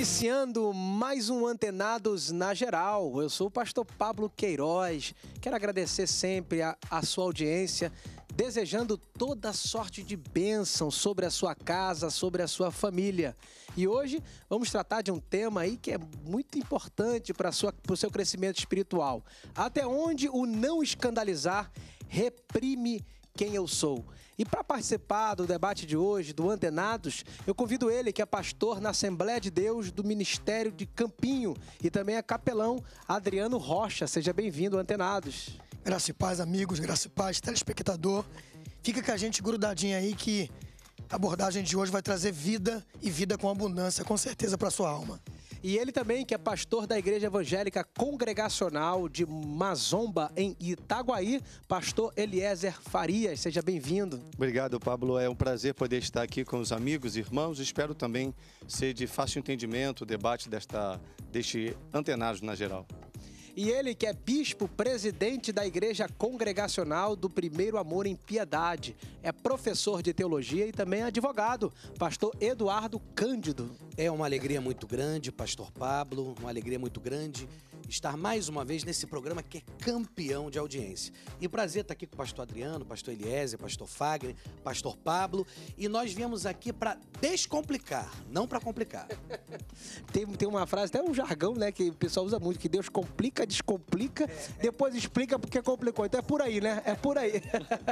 Iniciando mais um Antenados na Geral, eu sou o pastor Pablo Queiroz. Quero agradecer sempre a, a sua audiência, desejando toda sorte de bênção sobre a sua casa, sobre a sua família. E hoje vamos tratar de um tema aí que é muito importante para o seu crescimento espiritual. Até onde o não escandalizar reprime quem eu sou. E para participar do debate de hoje, do Antenados, eu convido ele, que é pastor na Assembleia de Deus do Ministério de Campinho e também é capelão Adriano Rocha. Seja bem-vindo, Antenados. Graça e paz, amigos, graça e paz, telespectador. Fica com a gente grudadinho aí que a abordagem de hoje vai trazer vida e vida com abundância, com certeza, para sua alma. E ele também, que é pastor da Igreja Evangélica Congregacional de Mazomba, em Itaguaí, pastor Eliezer Farias. Seja bem-vindo. Obrigado, Pablo. É um prazer poder estar aqui com os amigos, irmãos. Espero também ser de fácil entendimento o debate desta, deste antenado na geral. E ele que é bispo presidente da Igreja Congregacional do Primeiro Amor em Piedade, é professor de teologia e também é advogado, pastor Eduardo Cândido. É uma alegria muito grande, pastor Pablo, uma alegria muito grande estar mais uma vez nesse programa que é campeão de audiência. E prazer estar aqui com o pastor Adriano, pastor Eliezer, pastor Fagner, pastor Pablo. E nós viemos aqui para descomplicar, não para complicar. tem, tem uma frase, até um jargão, né, que o pessoal usa muito, que Deus complica, descomplica, é. depois explica porque complicou. Então é por aí, né? É por aí.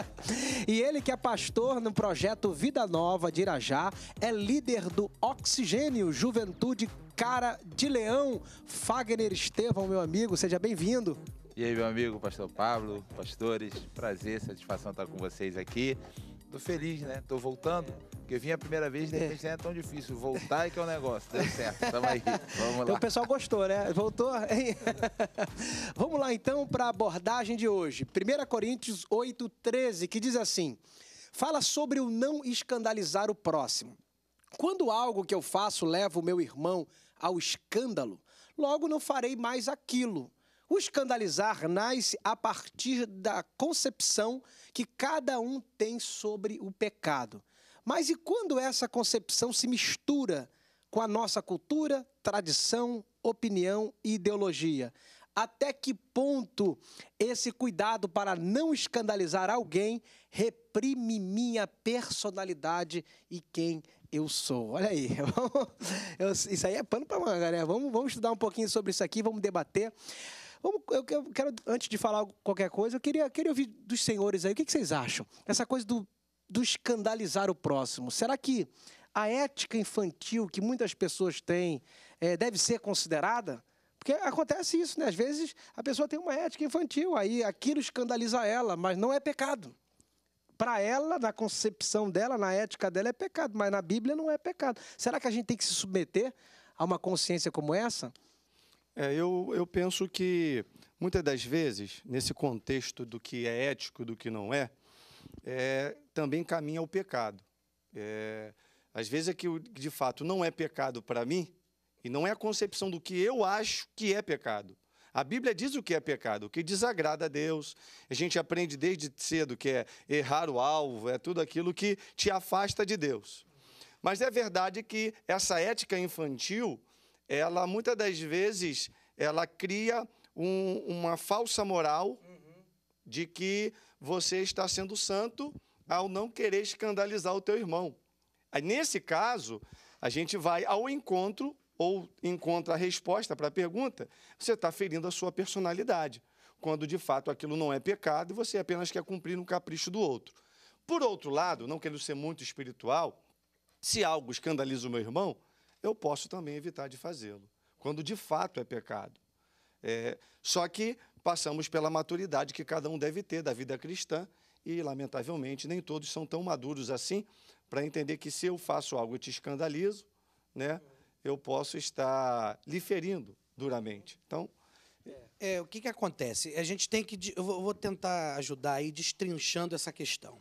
e ele que é pastor no projeto Vida Nova de Irajá, é líder do Oxigênio Juventude cara de leão, Fagner Estevão, meu amigo, seja bem-vindo. E aí, meu amigo, pastor Pablo, pastores, prazer, satisfação estar com vocês aqui. Tô feliz, né? Tô voltando. Porque eu vim a primeira vez, de é. repente não né, é tão difícil. Voltar é que é um negócio. Deu certo. Tamo aí. Vamos então, lá. Então o pessoal gostou, né? Voltou, hein? Vamos lá então para a abordagem de hoje. 1 Coríntios 8, 13, que diz assim: fala sobre o não escandalizar o próximo. Quando algo que eu faço leva o meu irmão ao escândalo, logo não farei mais aquilo. O escandalizar nasce a partir da concepção que cada um tem sobre o pecado. Mas e quando essa concepção se mistura com a nossa cultura, tradição, opinião e ideologia? Até que ponto esse cuidado para não escandalizar alguém reprime minha personalidade e quem eu sou? Olha aí, isso aí é pano para manga, né? Vamos, vamos estudar um pouquinho sobre isso aqui, vamos debater. Vamos, eu, quero, antes de falar qualquer coisa, eu queria, queria ouvir dos senhores aí, o que, vocês acham? Essa coisa do, do escandalizar o próximo, será que a ética infantil que muitas pessoas têm é, deve ser considerada? Porque acontece isso, né? Às vezes a pessoa tem uma ética infantil, aí aquilo escandaliza ela, mas não é pecado. Para ela, na concepção dela, na ética dela, é pecado, mas na Bíblia não é pecado. Será que a gente tem que se submeter a uma consciência como essa? É, eu, eu penso que muitas das vezes, nesse contexto do que é ético do que não é, é também caminha o pecado. É, às vezes é que de fato não é pecado para mim, e não é a concepção do que eu acho que é pecado. A Bíblia diz o que é pecado, o que desagrada a Deus. A gente aprende desde cedo que é errar o alvo, é tudo aquilo que te afasta de Deus. Mas é verdade que essa ética infantil, ela muitas das vezes, ela cria um, uma falsa moral de que você está sendo santo ao não querer escandalizar o teu irmão. Aí, nesse caso, a gente vai ao encontro ou encontra a resposta para a pergunta, você está ferindo a sua personalidade, quando de fato aquilo não é pecado e você apenas quer cumprir um capricho do outro. Por outro lado, não querendo ser muito espiritual, se algo escandaliza o meu irmão, eu posso também evitar de fazê-lo, quando de fato é pecado. É, só que passamos pela maturidade que cada um deve ter da vida cristã e, lamentavelmente, nem todos são tão maduros assim para entender que se eu faço algo e te escandalizo, né? eu posso estar lhe ferindo duramente. Então, é, o que, que acontece? A gente tem que. Eu vou tentar ajudar aí destrinchando essa questão.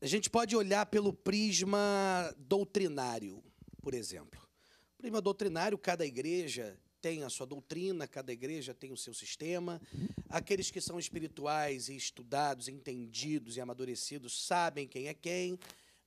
A gente pode olhar pelo prisma doutrinário, por exemplo. Prisma doutrinário, cada igreja tem a sua doutrina, cada igreja tem o seu sistema. Aqueles que são espirituais e estudados, entendidos e amadurecidos sabem quem é quem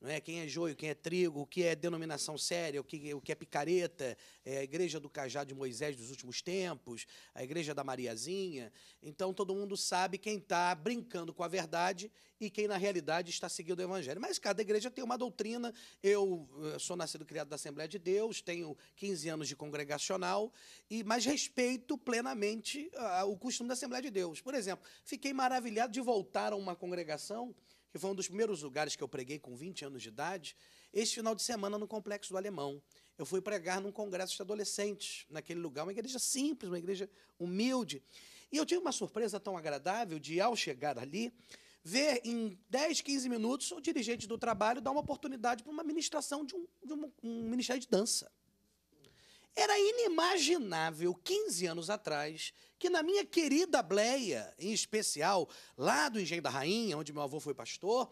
não é? quem é joio, quem é trigo, o que é denominação séria, o que, o que é picareta, é a igreja do Cajá de Moisés dos últimos tempos, a igreja da Mariazinha. Então todo mundo sabe quem está brincando com a verdade e quem na realidade está seguindo o evangelho. Mas cada igreja tem uma doutrina. Eu eh, sou nascido criado da Assembleia de Deus, tenho 15 anos de congregacional e mas respeito plenamente ah, o costume da Assembleia de Deus. Por exemplo, fiquei maravilhado de voltar a uma congregação que foi um dos primeiros lugares que eu preguei com 20 anos de idade, esse final de semana no Complexo do Alemão. Eu fui pregar num congresso de adolescentes, naquele lugar, uma igreja simples, uma igreja humilde. E eu tive uma surpresa tão agradável de, ao chegar ali, ver em 10, 15 minutos o dirigente do trabalho dar uma oportunidade para uma ministração de, um, de um, um ministério de dança. Era inimaginável 15 anos atrás que na minha querida Bleia, em especial, lá do Engenho da Rainha, onde meu avô foi pastor,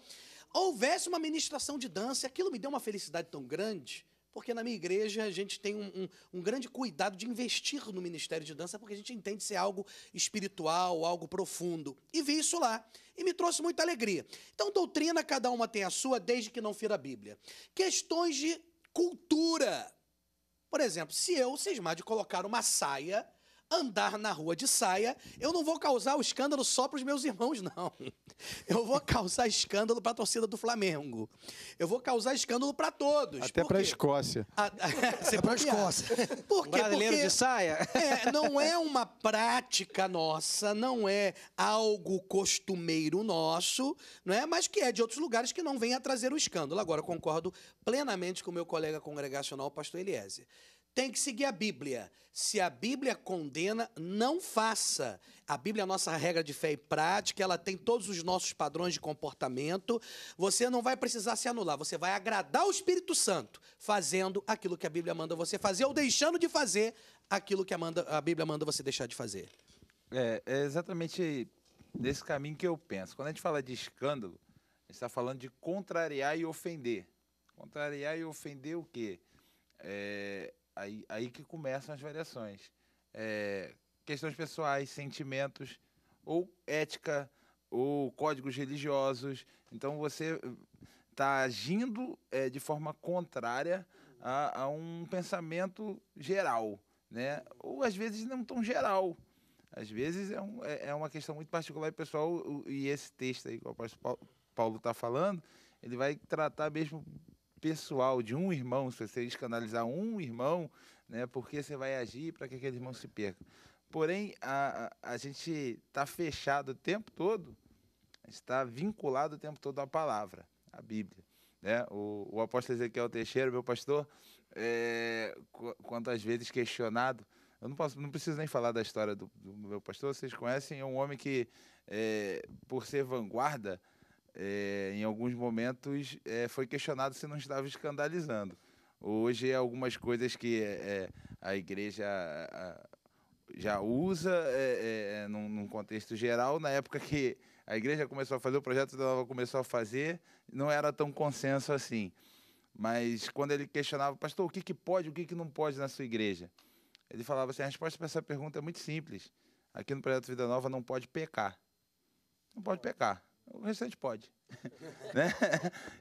houvesse uma ministração de dança. Aquilo me deu uma felicidade tão grande, porque na minha igreja a gente tem um, um, um grande cuidado de investir no ministério de dança, porque a gente entende ser algo espiritual, algo profundo. E vi isso lá e me trouxe muita alegria. Então, doutrina, cada uma tem a sua, desde que não fira a Bíblia. Questões de cultura. Por exemplo, se eu cismar de colocar uma saia andar na rua de saia, eu não vou causar o escândalo só para os meus irmãos, não. Eu vou causar escândalo para a torcida do Flamengo. Eu vou causar escândalo para todos. Até para a Escócia. Até para a Escócia. Por quê? Brasileiro Porque de saia? É, não é uma prática nossa, não é algo costumeiro nosso, não é? mas que é de outros lugares que não vem a trazer o escândalo. Agora, concordo plenamente com o meu colega congregacional, pastor eliese tem que seguir a Bíblia. Se a Bíblia condena, não faça. A Bíblia é a nossa regra de fé e prática, ela tem todos os nossos padrões de comportamento. Você não vai precisar se anular, você vai agradar o Espírito Santo fazendo aquilo que a Bíblia manda você fazer ou deixando de fazer aquilo que a, manda, a Bíblia manda você deixar de fazer. É, é exatamente nesse caminho que eu penso. Quando a gente fala de escândalo, a gente está falando de contrariar e ofender. Contrariar e ofender o quê? É, Aí, aí que começam as variações. É, questões pessoais, sentimentos, ou ética, ou códigos religiosos. Então você está hum, agindo é, de forma contrária a, a, um pensamento geral, né? Ou às vezes não tão geral. Às vezes é, um, é, é uma questão muito particular e pessoal, e esse texto aí que o apóstolo Paulo está falando, ele vai tratar mesmo pessoal de um irmão, se você escandalizar um irmão, né, porque você vai agir para que aquele irmão se perca. Porém, a, a, a gente está fechado o tempo todo, está vinculado o tempo todo à palavra, à Bíblia. Né? O, o apóstolo Ezequiel Teixeira, meu pastor, é, quantas vezes questionado, eu não, posso, não preciso nem falar da história do, do meu pastor, vocês conhecem, é um homem que, é, por ser vanguarda, é, em alguns momentos é, foi questionado se não estava escandalizando. Hoje, é algumas coisas que é, a igreja a, já usa é, é, num, num, contexto geral. Na época que a igreja começou a fazer, o projeto da Nova começou a fazer, não era tão consenso assim. Mas quando ele questionava, pastor, o que, que pode, o que, que não pode na sua igreja? Ele falava assim: a resposta para essa pergunta é muito simples. Aqui no Projeto Vida Nova não pode pecar. Não pode pecar o restante pode. né?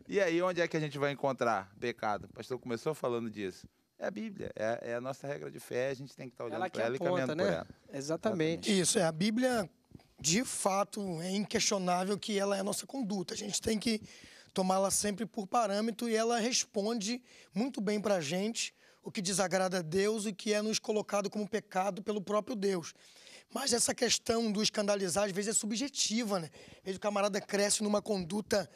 E aí, onde é que a gente vai encontrar pecado? O pastor começou falando disso. É a Bíblia, é, é a nossa regra de fé, a gente tem que estar tá olhando para ela aponta, e caminhando né? por ela. Exatamente. Exatamente. Isso, é a Bíblia, de fato, é inquestionável que ela é a nossa conduta. A gente tem que tomá-la sempre por parâmetro e ela responde muito bem para a gente o que desagrada a Deus e que é nos colocado como pecado pelo próprio Deus. Mas essa questão do escandalizar, às vezes, é subjetiva, né? Às vezes o camarada cresce numa conduta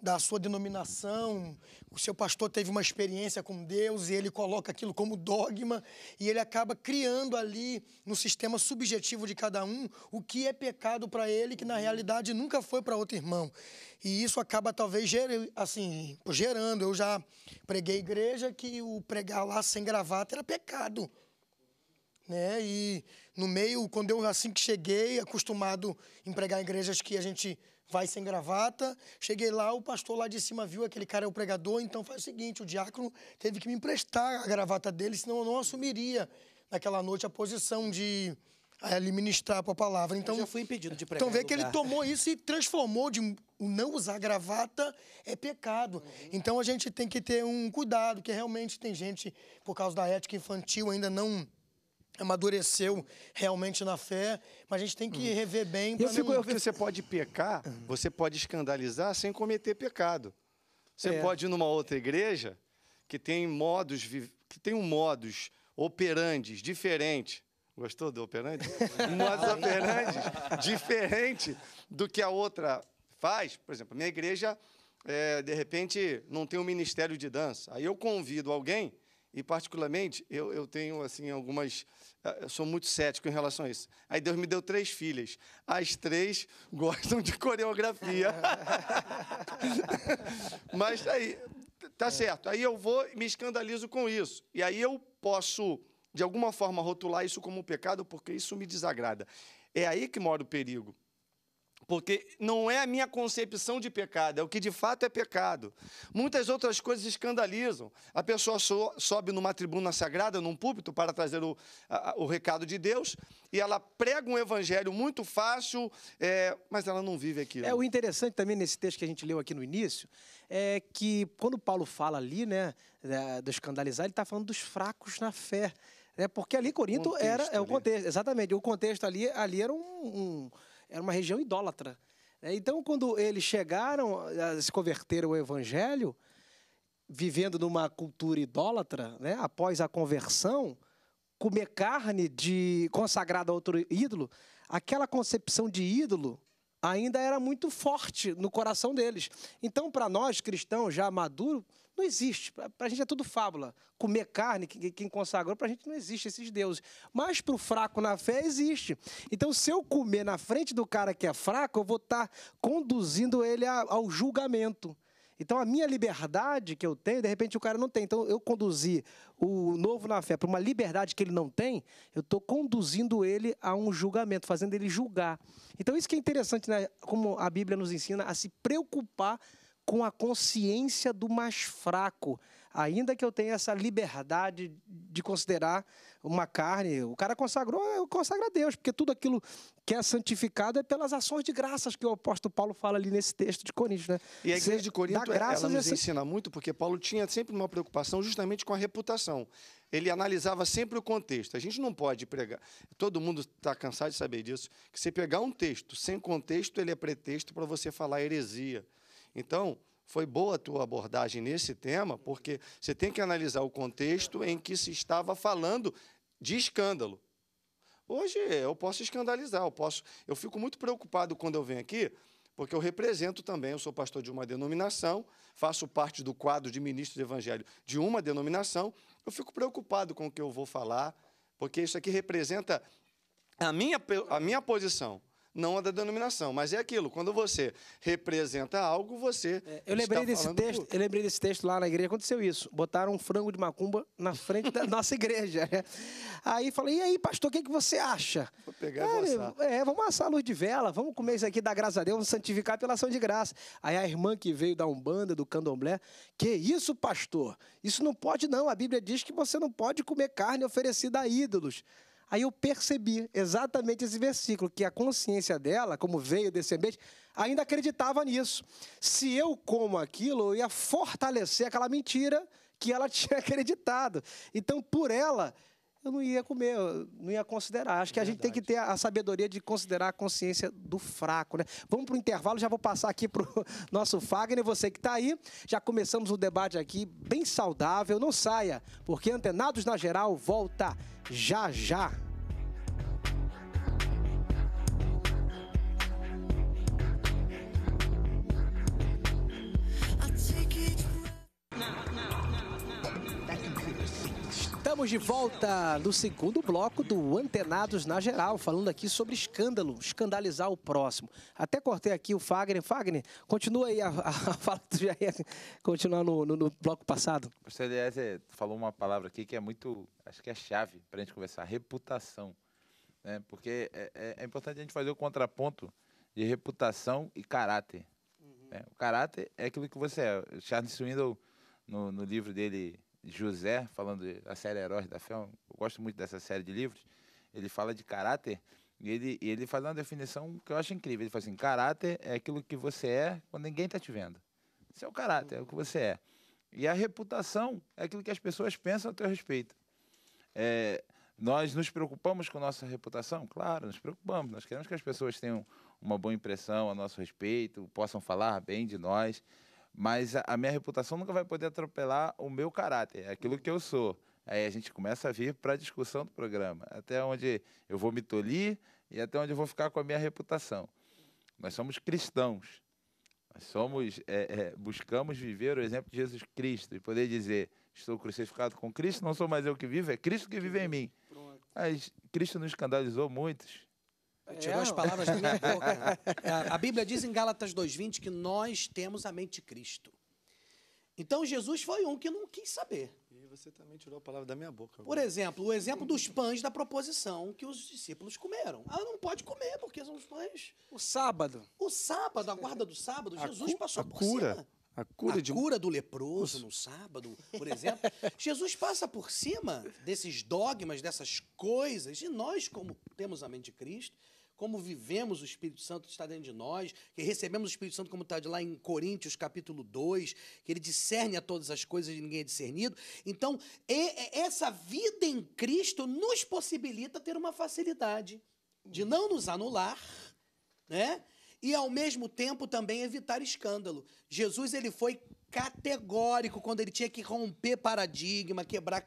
da sua denominação, o seu pastor teve uma experiência com Deus e ele coloca aquilo como dogma e ele acaba criando ali no sistema subjetivo de cada um o que é pecado para ele que na realidade nunca foi para outro irmão. E isso acaba talvez ger, assim, gerando. Eu já preguei igreja que o pregar lá sem gravata era pecado. Né? E no meio, quando eu assim que cheguei, acostumado a empregar em igrejas que a gente vai sem gravata, cheguei lá, o pastor lá de cima viu aquele cara é o pregador, então faz o seguinte, o diácono teve que me emprestar a gravata dele, senão eu não assumiria naquela noite a posição de eh, ali ministrar a palavra. Então eu já fui impedido de pregar. Então vê que ele tomou isso e transformou de não usar gravata é pecado. Uhum. Então a gente tem que ter um cuidado, que realmente tem gente por causa da ética infantil ainda não amadureceu realmente na fé, mas a gente tem que hum. rever bem. Eu fico, não... Você pode pecar, ah. você pode escandalizar sem cometer pecado. Você é. pode ir numa outra igreja que tem modos, que tem um modos operandes diferente. Gostou do operante? Modos operantes operandes diferente do que a outra faz. Por exemplo, minha igreja, é, de repente, não tem um ministério de dança. Aí eu convido alguém e, particularmente, eu, eu tenho, assim, algumas... Ah, eu sou muito cético em relação a isso. Aí Deus me deu três filhas. As três gostam de coreografia. Mas aí, tá é. certo. Aí eu vou e me escandalizo com isso. E aí eu posso, de alguma forma, rotular isso como um pecado, porque isso me desagrada. É aí que mora o perigo. Porque não é a minha concepção de pecado, é o que de fato é pecado. Muitas outras coisas escandalizam. A pessoa so, sobe numa tribuna sagrada, num púlpito, para trazer o, a, o recado de Deus, e ela prega um evangelho muito fácil, é, mas ela não vive aquilo. É, o interessante também nesse texto que a gente leu aqui no início, é que quando Paulo fala ali, né, do escandalizar, ele está falando dos fracos na fé. Né, porque ali Corinto contexto, era. É o contexto, exatamente. O contexto ali, ali era um, um era uma região idólatra. Né? Então, quando eles chegaram, a eh, se converteram ao evangelho, vivendo numa cultura idólatra, né, após a conversão, comer carne de consagrada a outro ídolo, aquela concepção de ídolo ainda era muito forte no coração deles. Então, para nós cristãos já maduros, não existe. Para a gente é tudo fábula. Comer carne, quem, quem consagrou, para a gente não existe esses deuses. Mas para o fraco na fé existe. Então, se eu comer na frente do cara que é fraco, eu vou estar tá conduzindo ele a, ao julgamento. Então, a minha liberdade que eu tenho, de repente o cara não tem. Então, eu conduzir o novo na fé para uma liberdade que ele não tem, eu estou conduzindo ele a um julgamento, fazendo ele julgar. Então, isso que é interessante, né? como a Bíblia nos ensina a se preocupar com a consciência do mais fraco, ainda que eu tenha essa liberdade de considerar uma carne. O cara consagrou, consagra a Deus, porque tudo aquilo que é santificado é pelas ações de graças que o apóstolo Paulo fala ali nesse texto de Coríntios, né? E a igreja de Corinto, ela nos ensina muito, porque Paulo tinha sempre uma preocupação justamente com a reputação. Ele analisava sempre o contexto. A gente não pode pregar. Todo mundo está cansado de saber disso. Que você pegar um texto sem contexto, ele é pretexto para você falar heresia então, foi boa a tua abordagem nesse tema, porque você tem que analisar o contexto em que se estava falando de escândalo. Hoje eu posso escandalizar, eu posso. Eu fico muito preocupado quando eu venho aqui, porque eu represento também, eu sou pastor de uma denominação, faço parte do quadro de ministros do evangelho de uma denominação. Eu fico preocupado com o que eu vou falar, porque isso aqui representa a minha, a minha posição não a da denominação. Mas é aquilo, quando você representa algo, você. É, eu lembrei desse texto, eu lembrei desse texto lá na igreja, aconteceu isso. Botaram um frango de macumba na frente da nossa igreja. Né? Aí falei, e aí, pastor, o que, é que você acha? Vou pegar ah, e vou é, vamos assar a luz de vela, vamos comer isso aqui, dar graça a Deus, vamos santificar pela ação de graça. Aí a irmã que veio da Umbanda, do Candomblé, que isso, pastor? Isso não pode, não. A Bíblia diz que você não pode comer carne oferecida a ídolos. Aí eu percebi exatamente esse versículo, que a consciência dela, como veio desse ambiente, ainda acreditava nisso. Se eu como aquilo, eu ia fortalecer aquela mentira que ela tinha acreditado. Então, por ela, eu não ia comer, eu não ia considerar. Acho que Verdade. a gente tem que ter a sabedoria de considerar a consciência do fraco, né? Vamos para o intervalo, já vou passar aqui para o nosso Fagner, você que está aí. Já começamos o debate aqui bem saudável, não saia, porque Antenados na Geral volta já já. Estamos de volta no segundo bloco do Antenados na Geral, falando aqui sobre escândalo, escandalizar o próximo. Até cortei aqui o Fagner. Fagner, continua aí a, a, a fala que tu já ia continuar no, no, no bloco passado. Você, CDS é, falou uma palavra aqui que é muito, acho que é chave para a gente conversar, reputação. Né? Porque é, é, é, importante a gente fazer o contraponto de reputação e caráter. Uhum. Né? O caráter é aquilo que você é. Charles Swindle, no, no livro dele José, falando da série Heróis da Fé, eu gosto muito dessa série de livros, ele fala de caráter e ele, ele faz uma definição que eu acho incrível. Ele fala assim: caráter é aquilo que você é quando ninguém está te vendo. Isso é o caráter, é o que você é. E a reputação é aquilo que as pessoas pensam a teu respeito. É, nós nos preocupamos com nossa reputação? Claro, nos preocupamos. Nós queremos que as pessoas tenham uma boa impressão a nosso respeito, possam falar bem de nós. Mas a, minha reputação nunca vai poder atropelar o meu caráter, é aquilo que eu sou. Aí a gente começa a vir para a discussão do programa, até onde eu vou me tolir e até onde eu vou ficar com a minha reputação. Nós somos cristãos, nós somos, é, é, buscamos viver o exemplo de Jesus Cristo e poder dizer: estou crucificado com Cristo, não sou mais eu que vivo, é Cristo que vive em mim. Mas Cristo nos escandalizou muitos. É, Tirou as palavras da minha boca. A Bíblia diz em Gálatas 2,20 que nós temos a mente de Cristo. Então Jesus foi um que não quis saber. E você também tirou a palavra da minha boca. Agora. Por exemplo, o exemplo dos pães da proposição que os discípulos comeram. Ah, não pode comer porque são os pães. O sábado. O sábado, a guarda do sábado, a Jesus passou a por cura. cima. A cura, a de... cura do leproso no sábado, por exemplo. Jesus passa por cima desses dogmas, dessas coisas, e nós, como temos a mente de Cristo, como vivemos o Espírito Santo que está dentro de nós, que recebemos o Espírito Santo como está de lá em Coríntios capítulo 2, que ele discerne a todas as coisas e ninguém é discernido. Então, essa vida em Cristo nos possibilita ter uma facilidade de não nos anular, né? E ao mesmo tempo também evitar escândalo. Jesus ele foi categórico quando ele tinha que romper paradigma, quebrar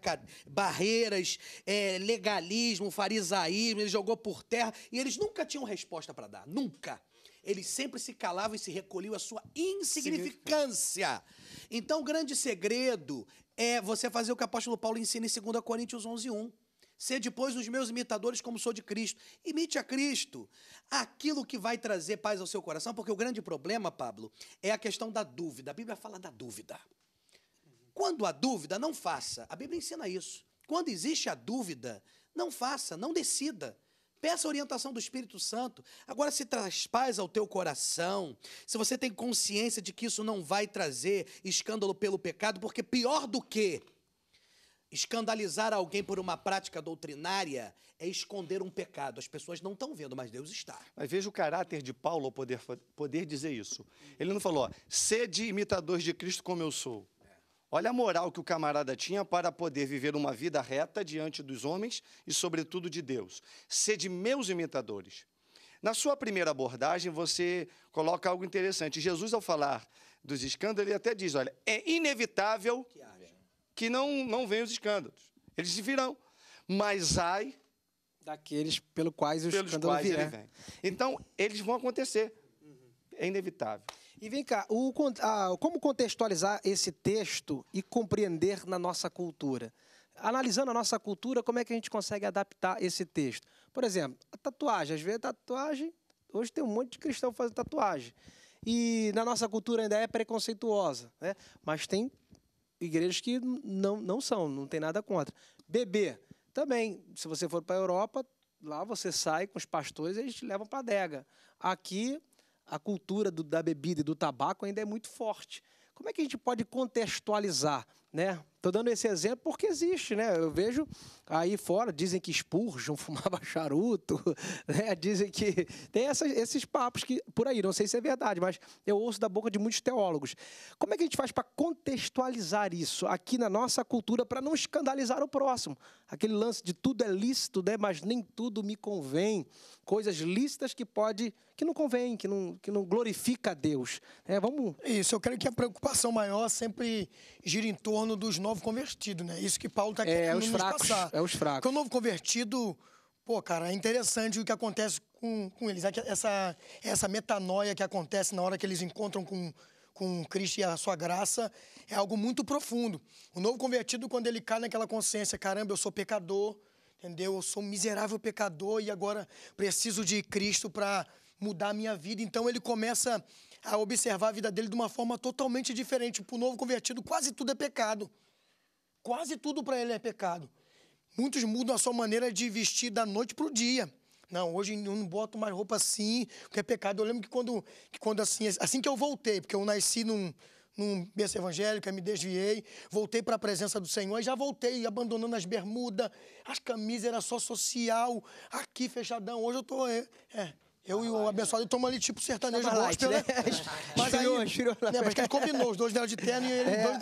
barreiras, é, legalismo, farisaísmo, ele jogou por terra e eles nunca tinham resposta para dar, nunca. Ele sempre se calava e se recolheu à sua insignificância. Então, o grande segredo é você fazer o que o apóstolo Paulo ensina em 2 Coríntios 11, 1. Ser depois os meus imitadores, como sou de Cristo. Imite a Cristo. Aquilo que vai trazer paz ao seu coração, porque o grande problema, Pablo, é a questão da dúvida. A Bíblia fala da dúvida. Quando há dúvida, não faça. A Bíblia ensina isso. Quando existe a dúvida, não faça, não decida. Peça a orientação do Espírito Santo. Agora, se traz paz ao teu coração, se você tem consciência de que isso não vai trazer escândalo pelo pecado, porque pior do que Escandalizar alguém por uma prática doutrinária é esconder um pecado. As pessoas não estão vendo, mas Deus está. Mas veja o caráter de Paulo ao poder, poder dizer isso. Ele não falou, ó, sede imitadores de Cristo como eu sou. Olha a moral que o camarada tinha para poder viver uma vida reta diante dos homens e, sobretudo, de Deus. Sede meus imitadores. Na sua primeira abordagem, você coloca algo interessante. Jesus, ao falar dos escândalos, ele até diz: olha, é inevitável que haja, que não, não venham os escândalos. Eles virão. Mas ai. Daqueles pelo quais os pelos escândalo quais ele vem. Então, eles vão acontecer. É inevitável. E vem cá, o, a, como contextualizar esse texto e compreender na nossa cultura? Analisando a nossa cultura, como é que a gente consegue adaptar esse texto? Por exemplo, a tatuagem. Às vezes, tatuagem. Hoje tem um monte de cristão fazendo tatuagem e na nossa cultura ainda é preconceituosa, né? Mas tem igrejas que não, não são, não tem nada contra. Bebê, também, se você for para a Europa, lá você sai com os pastores e eles te levam para a adega. Aqui, a cultura do, da bebida e do tabaco ainda é muito forte. Como é que a gente pode contextualizar né, Estou dando esse exemplo porque existe, né? Eu vejo aí fora, dizem que Spurgeon fumava charuto, né? dizem que. Tem esses papos que por aí, não sei se é verdade, mas eu ouço da boca de muitos teólogos. Como é que a gente faz para contextualizar isso aqui na nossa cultura para não escandalizar o próximo? Aquele lance de tudo é lícito, né? mas nem tudo me convém. Coisas lícitas que pode. que não convém, que não, que não glorifica a Deus. É, vamos. Isso, eu creio que a preocupação maior sempre gira em torno dos nossos novo convertido, né? Isso que Paulo está querendo é, é os fracos, passar. É os fracos. Porque o novo convertido, pô, cara, é interessante o que acontece com, com eles. É essa, essa metanoia que acontece na hora que eles encontram com, com Cristo e a sua graça é algo muito profundo. O novo convertido, quando ele cai naquela consciência, caramba, eu sou pecador, entendeu? Eu sou um miserável pecador e agora preciso de Cristo para mudar a minha vida. Então ele começa a observar a vida dele de uma forma totalmente diferente. Para o novo convertido, quase tudo é pecado. Quase tudo para ele é pecado. Muitos mudam a sua maneira de vestir da noite para o dia. Não, hoje eu não boto mais roupa assim, porque é pecado. Eu lembro que quando, que quando assim, assim que eu voltei, porque eu nasci num, num berço evangélico, me desviei, voltei para a presença do Senhor e já voltei abandonando as bermudas, as camisas era só social, aqui fechadão. Hoje eu tô é, é eu e o abençoado tomamos ali tipo sertanejo gospel, né? né? Mas aí, né, mas que ele combinou, os dois deram de terno e ele, é. dois,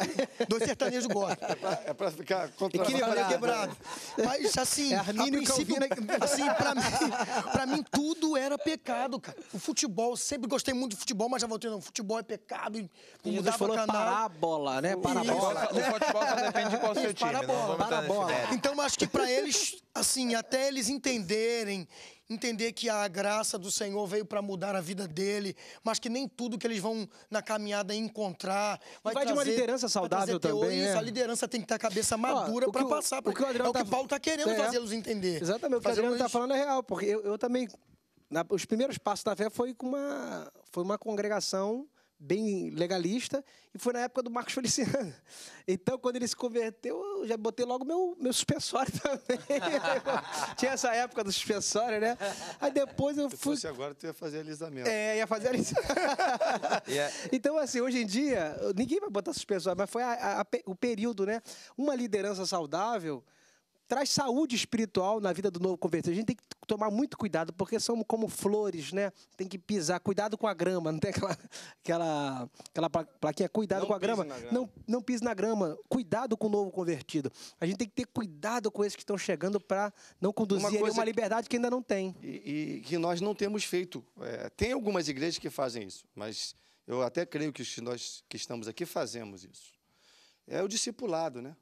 dois sertanejos gospel. É pra, é pra ficar contrabalançado. quebrado. Mas assim, é a princípio, assim, pra mim, pra mim tudo era pecado, cara. O futebol, sempre gostei muito de futebol, mas já voltei, não, futebol é pecado. E Jesus falou canal. parábola, né? Parábola. Isso. O futebol só depende de qual Isso, seu time. Parabola, não parabola. Então acho que pra eles, assim, até eles entenderem entender que a graça do Senhor veio para mudar a vida dele, mas que nem tudo que eles vão na caminhada encontrar vai, vai trazer, de uma liderança saudável também, né? A liderança tem que ter a cabeça madura para passar. O que o Adriano é o que tá... Paulo está querendo é. fazê-los entender. Exatamente, o que o Adriano está falando é real, porque eu, eu também... Na, os primeiros passos da fé foi com uma, foi uma congregação bem legalista, e foi na época do Marcos Feliciano. Então, quando ele se converteu, eu já botei logo meu, meu suspensório também. Tinha essa época do suspensório, né? Aí depois eu Se fui. Se fosse agora, tu ia fazer alisamento. É, ia fazer alisamento. yeah. Então, assim, hoje em dia, ninguém vai botar suspensório, mas foi a, a, a, o período, né? Uma liderança saudável traz saúde espiritual na vida do novo convertido. A gente tem que tomar muito cuidado, porque são como flores, né? Tem que pisar, cuidado com a grama, não tem aquela, aquela, aquela plaquinha, cuidado não com a grama. grama. Não, não pise na grama, cuidado com o novo convertido. A gente tem que ter cuidado com esses que estão chegando para não conduzir uma, uma liberdade que ainda não tem. E, e que nós não temos feito. É, tem algumas igrejas que fazem isso, mas eu até creio que nós que estamos aqui fazemos isso. É o discipulado, né?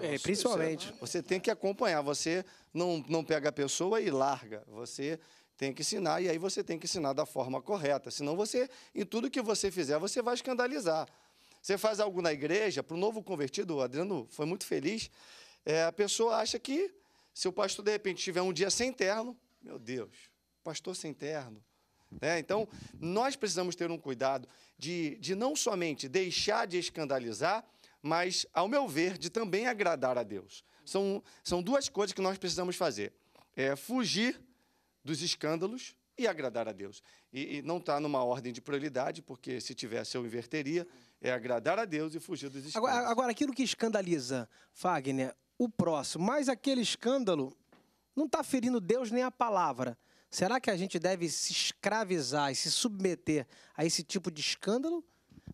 É, é principalmente. Você, você tem que acompanhar. Você não, não pega a pessoa e larga. Você tem que ensinar e aí você tem que ensinar da forma correta. Senão você, em tudo que você fizer, você vai escandalizar. Você faz algo na igreja, para o novo convertido, o Adriano foi muito feliz, é, a pessoa acha que se o pastor, de repente, tiver um dia sem terno, meu Deus, pastor sem terno. Né? Então, nós precisamos ter um cuidado de, de não somente deixar de escandalizar, mas, ao meu ver, de também agradar a Deus. São, são duas coisas que nós precisamos fazer: é fugir dos escândalos e agradar a Deus. E, e não está numa ordem de prioridade, porque se tivesse eu inverteria, é agradar a Deus e fugir dos escândalos. Agora, agora aquilo que escandaliza, Fagner, o próximo, mas aquele escândalo não está ferindo Deus nem a palavra. Será que a gente deve se escravizar e se submeter a esse tipo de escândalo?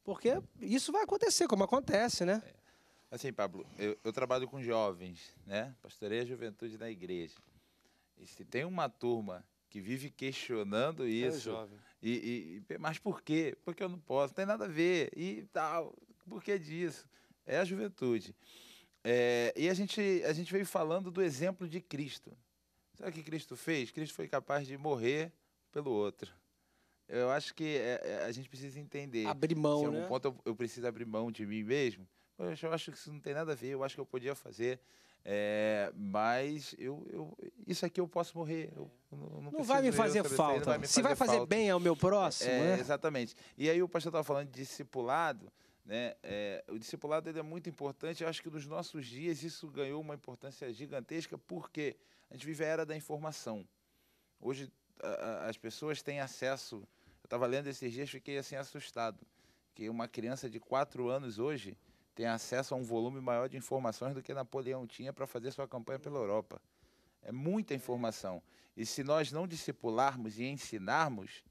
Porque isso vai acontecer, como acontece, né? É. Assim, Pablo, eu, eu trabalho com jovens, né? Pastoreio a juventude na igreja. E se tem uma turma que vive questionando é isso. É e, e, mas por quê? Porque eu não posso, não tem nada a ver. E tal. Por que disso? É a juventude. É, e a gente, a gente veio falando do exemplo de Cristo. Sabe o que Cristo fez? Cristo foi capaz de morrer pelo outro. Eu acho que é, é, a gente precisa entender. Abrir mão, Se algum né? ponto eu, eu preciso abrir mão de mim mesmo, eu acho que isso não tem nada a ver, eu acho que eu podia fazer. É, mas eu, eu, isso aqui eu posso morrer. Eu, não, não, não, vai me fazer falta. Vai me Se vai fazer falta. bem ao meu próximo. É, né? Exatamente. E aí o pastor estava falando de discipulado. Né? É, o discipulado é muito importante. Eu acho que nos nossos dias isso ganhou uma importância gigantesca, porque a gente vive a era da informação. Hoje a, a, as pessoas têm acesso estava lendo esses dias, fiquei assim assustado, que uma criança de 4 anos hoje tem acesso a um volume maior de informações do que Napoleão tinha para fazer sua campanha pela Europa. É muita é. informação. E se nós não discipularmos e ensinarmos,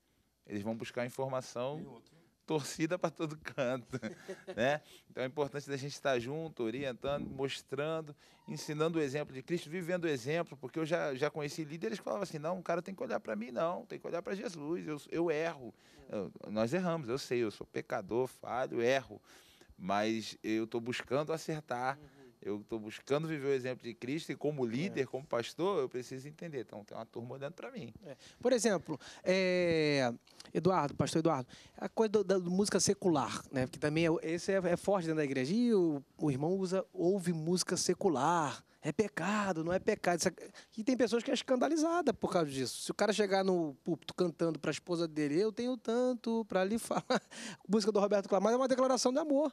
eles vão buscar informação torcida para todo canto, né? Então é importante a gente estar junto, orientando, mostrando, ensinando o exemplo de Cristo, vivendo o exemplo, porque eu já, já conheci líderes que falavam assim, não, o cara tem que olhar para mim, não, tem que olhar para Jesus, eu, eu erro, eu, nós erramos, eu sei, eu sou pecador, falho, erro, mas eu estou buscando acertar, uhum. Eu estou buscando viver o exemplo de Cristo e como líder, é. como pastor, eu preciso entender. Então, tem uma turma olhando para mim. É. Por exemplo, é... Eduardo, pastor Eduardo, a coisa do, da, música secular, né? Porque também é, esse é, é, forte dentro da igreja. E o, o irmão usa, ouve música secular é pecado, não é pecado. E tem pessoas que é escandalizada por causa disso. Se o cara chegar no púlpito cantando para a esposa dele, eu tenho tanto para lhe falar. música do Roberto Clamar é uma declaração de amor.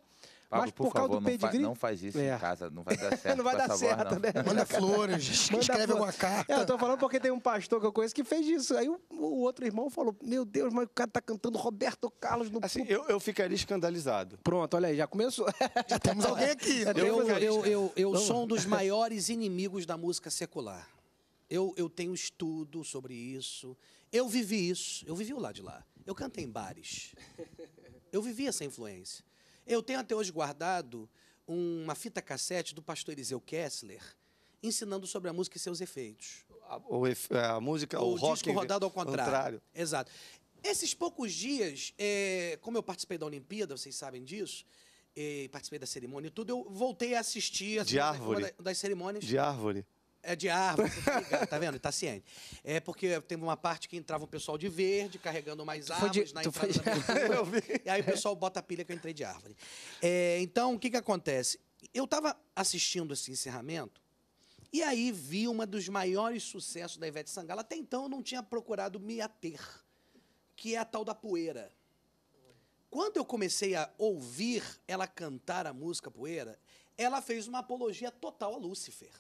Pablo, Mas por, por causa favor, do pedigree... não, faz, não faz isso é. em casa, não vai dar certo. não vai dar certo, né? Manda flores, escreve flores. uma carta. É, eu tô falando porque tem um pastor que eu conheço que fez isso. Aí o, o outro irmão falou: Meu Deus, mas o cara tá cantando Roberto Carlos no Assim, eu, eu ficaria escandalizado. Pronto, olha aí, já começou. já temos alguém aqui. Eu, eu, eu, eu, eu sou um dos maiores maiores inimigos da música secular. Eu, eu tenho estudo sobre isso. Eu vivi isso. Eu vivi o lado de lá. Eu cantei em bares. Eu vivi essa influência. Eu tenho até hoje guardado uma fita cassete do pastor Eliseu Kessler ensinando sobre a música e seus efeitos. A, o, a música, o, o rock disco rodado ao contrário. contrário. Exato. Esses poucos dias, é, como eu participei da Olimpíada, vocês sabem disso, e participei da cerimônia e tudo, eu voltei a assistir a assim, de árvore. Da, das cerimônias. De árvore. É de árvore, tá, vendo? Tá ciente. É porque teve uma parte que entrava um pessoal de verde, carregando mais árvores de, na entrada de... da eu vi. E aí o pessoal bota a pilha que eu entrei de árvore. É, então, o que que acontece? Eu estava assistindo esse encerramento e aí vi uma dos maiores sucessos da Ivete Sangalo. Até então eu não tinha procurado me ater, que é a tal da poeira. Quando eu comecei a ouvir ela cantar a música Poeira, ela fez uma apologia total a Lúcifer.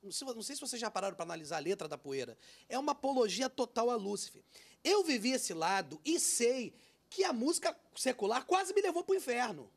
Não sei, não sei se vocês já pararam para analisar a letra da Poeira. É uma apologia total a Lúcifer. Eu vivi esse lado e sei que a música secular quase me levou para o inferno.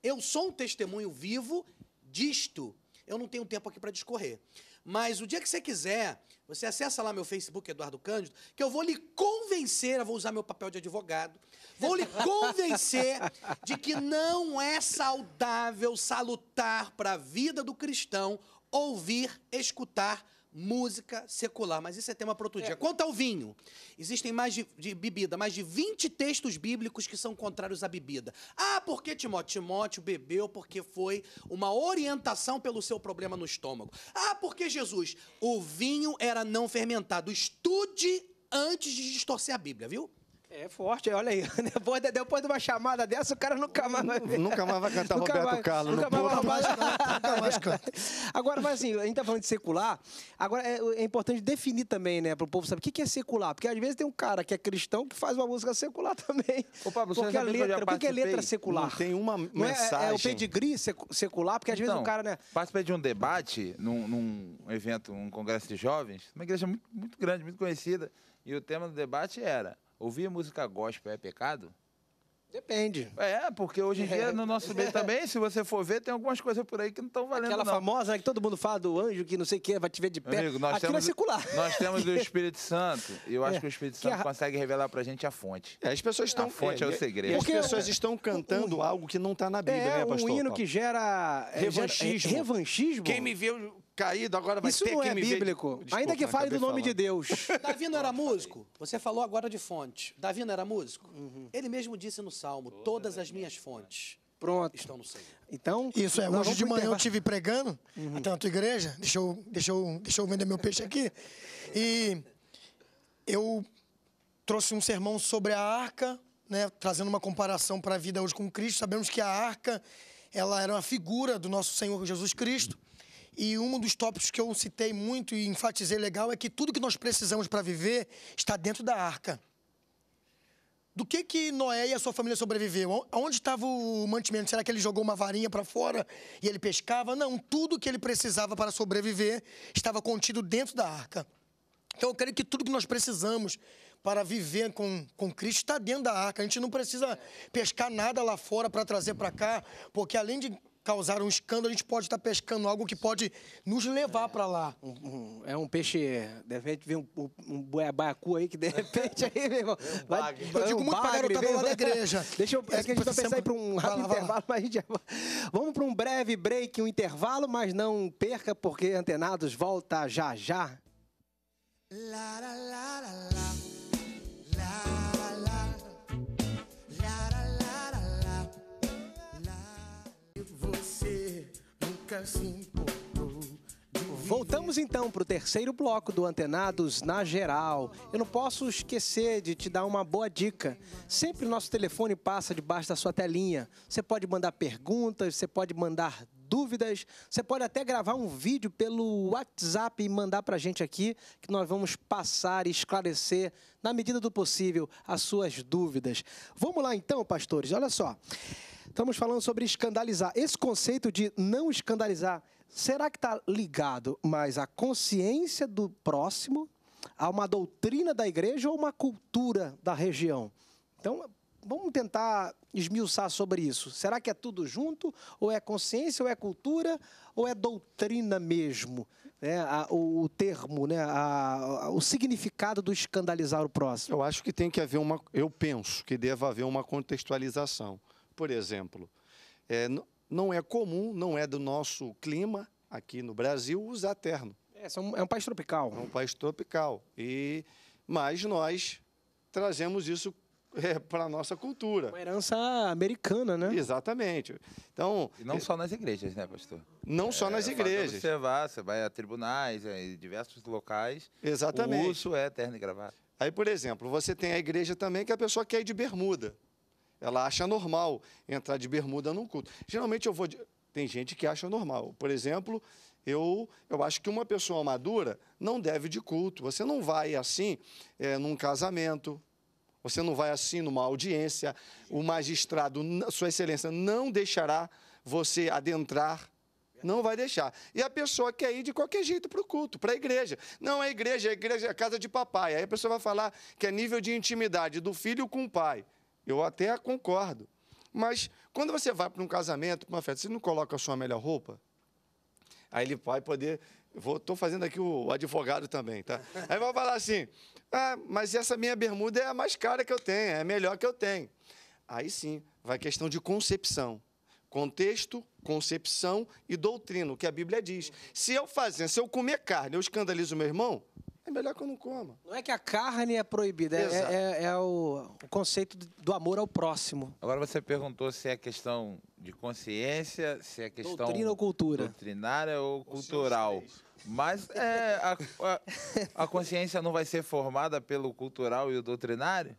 Eu sou um testemunho vivo disto. Eu não tenho tempo aqui para discorrer. Mas o dia que você quiser, você acessa lá meu Facebook, Eduardo Cândido, que eu vou lhe convencer, eu vou usar meu papel de advogado, vou lhe convencer de que não é saudável, salutar para a vida do cristão ouvir, escutar música secular, mas isso é tema para outro é. dia. É. Quanto ao vinho, existem mais de, de, bebida, mais de 20 textos bíblicos que são contrários à bebida. Ah, porque Timóteo? Timóteo bebeu porque foi uma orientação pelo seu problema no estômago. Ah, porque Jesus? O vinho era não fermentado. Estude antes de distorcer a Bíblia, viu? É, é forte, olha aí. Depois, depois de uma chamada dessa, o cara nunca mais vai ver. Nunca mais vai cantar nunca Roberto Carlos. Nunca, mais, vai mais, nunca mais canta. Agora, mas assim, a gente está falando de secular. Agora, é, é importante definir também, né, para o povo saber o que, que é secular. Porque às vezes tem um cara que é cristão que faz uma música secular também. Ô, Pablo, porque você a letra, o que, é letra secular? Não tem uma mensagem. É, é, é, o pedigree secular, porque às então, vezes um cara, né... Participei de um debate num, num evento, um congresso de jovens, uma igreja muito, muito grande, muito conhecida. E o tema do debate era Ouvir música gospel é pecado? Depende. É, porque hoje em dia, no nosso meio também, se você for ver, tem algumas coisas por aí que não estão valendo. Aquela não. famosa né, que todo mundo fala do anjo que não sei o que, vai te ver de pé. Amigo, nós é temos, é Nós temos o Espírito Santo, e eu é. acho é, que o Espírito Santo a... consegue revelar pra gente a fonte. É, as pessoas estão. A fonte é, o segredo. Porque as é pessoas estão cantando um, algo que não está na Bíblia, é, né, pastor? É um hino que gera revanchismo. Gera, revanchismo. Quem me viu caído, agora vai Isso ter não que é me bíblico. Ver... Desculpa, Ainda que né, fale do nome falando. de Deus. Davi não era músico? Você falou agora de fonte. Davi não era músico? Uhum. Ele mesmo disse no Salmo, todas, todas as minhas fontes. Pronto. Estão no Senhor. Então, isso é. Hoje de manhã eu estive pregando uhum. até na tua igreja. Deixa eu, deixa, eu, deixa eu vender meu peixe aqui. E eu trouxe um sermão sobre a arca, né, trazendo uma comparação para a vida hoje com Cristo. Sabemos que a arca ela era uma figura do nosso Senhor Jesus Cristo. Uhum e um dos tópicos que eu citei muito e enfatizei legal é que tudo que nós precisamos para viver está dentro da arca. Do que que Noé e a sua família sobreviveu? Onde estava o mantimento? Será que ele jogou uma varinha para fora e ele pescava? Não, tudo que ele precisava para sobreviver estava contido dentro da arca. Então eu creio que tudo que nós precisamos para viver com, com Cristo está dentro da arca. A gente não precisa pescar nada lá fora para trazer para cá, porque além de causar um escândalo, a gente pode estar pescando algo que pode nos levar é, para lá. Um, um, é um peixe, de repente vem um, um, um buiabacu aí que de repente aí, meu irmão. É um vai, eu digo um muito bagre, pra garota da igreja. Deixa eu, é, é que a gente tá pensando para um rápido lá, intervalo, mas a gente Vamos para um breve break, um intervalo, mas não perca, porque Antenados volta já já. La, la, la, nunca se Voltamos então para o terceiro bloco do Antenados na Geral. Eu não posso esquecer de te dar uma boa dica. Sempre o nosso telefone passa debaixo da sua telinha. Você pode mandar perguntas, você pode mandar dúvidas, você pode até gravar um vídeo pelo WhatsApp e mandar para a gente aqui, que nós vamos passar e esclarecer, na medida do possível, as suas dúvidas. Vamos lá então, pastores, olha só. Estamos falando sobre escandalizar. Esse conceito de não escandalizar, será que está ligado mais à consciência do próximo, a uma doutrina da igreja ou uma cultura da região? Então, vamos tentar esmiuçar sobre isso. Será que é tudo junto? Ou é consciência, ou é cultura, ou é doutrina mesmo? Né? A, o, o, termo, né? A, a, o significado do escandalizar o próximo. Eu acho que tem que haver uma. Eu penso que deva haver uma contextualização por exemplo, é, não é comum, não é do nosso clima aqui no Brasil usar terno. É, é um país tropical. É um país tropical. E, mas nós trazemos isso é, para a nossa cultura. Uma herança americana, né? Exatamente. Então, e não é... só nas igrejas, né, pastor? Não é, só nas igrejas. Você vai, você vai a tribunais, é, em diversos locais. Exatamente. O uso é terno e gravata. Aí, por exemplo, você tem a igreja também que a pessoa quer ir de bermuda. Ela acha normal entrar de bermuda num culto. Geralmente eu vou. De... Tem gente que acha normal. Por exemplo, eu, eu acho que uma pessoa madura não deve de culto. Você não vai assim é, num casamento, você não vai assim numa audiência. O magistrado, Sua Excelência, não deixará você adentrar. Não vai deixar. E a pessoa quer ir de qualquer jeito para o culto, para a igreja. Não é igreja, é igreja, é casa de papai. Aí a pessoa vai falar que é nível de intimidade do filho com o pai. Eu até concordo. Mas quando você vai para um casamento, para uma festa, você não coloca a sua melhor roupa? Aí ele vai poder. Estou fazendo aqui o advogado também, tá? Aí vai falar assim: ah, mas essa minha bermuda é a mais cara que eu tenho, é a melhor que eu tenho. Aí sim, vai questão de concepção. Contexto, concepção e doutrina, o que a Bíblia diz. Se eu fazer, se eu comer carne, eu escandalizo meu irmão? é melhor que eu não coma. Não é que a carne é proibida, é, é, é, é, o, conceito do amor ao próximo. Agora você perguntou se é questão de consciência, se é questão. Doutrina ou cultura? Doutrinária ou é cultural. Mas é, a, a, a, consciência não vai ser formada pelo cultural e o doutrinário?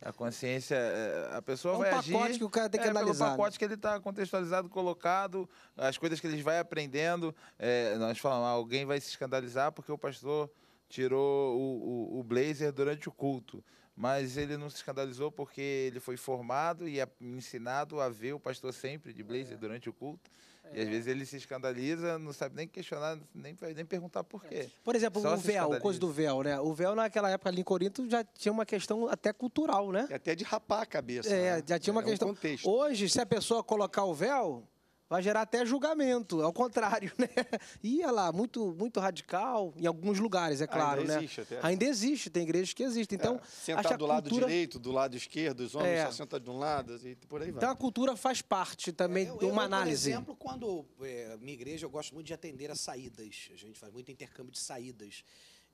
A consciência, é, a pessoa é um vai agir... Um pacote que o cara tem que é, analisar. É um pacote né? que ele está contextualizado, colocado, as coisas que ele vai aprendendo. É, nós falamos, ah, alguém vai se escandalizar porque o pastor tirou o, o, o blazer durante o culto. Mas ele não se escandalizou porque ele foi formado e ensinado a ver o pastor sempre de blazer é. durante o culto. É. E às é. vezes ele se escandaliza, não sabe nem questionar, nem, nem perguntar por quê. É. Por exemplo, Só o véu, coisa do véu, né? O véu naquela época ali em Corinto já tinha uma questão até cultural, né? E até de rapar a cabeça. É, né? já tinha uma é questão. Um contexto. Hoje, se a pessoa colocar o véu, vai gerar até julgamento, ao contrário, né? Ia lá, muito, muito radical, em alguns lugares, é claro, Ainda né? Existe até. Ainda existe, tem igrejas que existem. Então, é, sentar do lado cultura... direito, do lado esquerdo, os homens é. só sentam de um lado e assim, por aí vai. Então a cultura faz parte também é, eu, de uma eu, análise. Por exemplo, quando é, minha igreja, eu gosto muito de atender a saídas. A gente faz muito intercâmbio de saídas.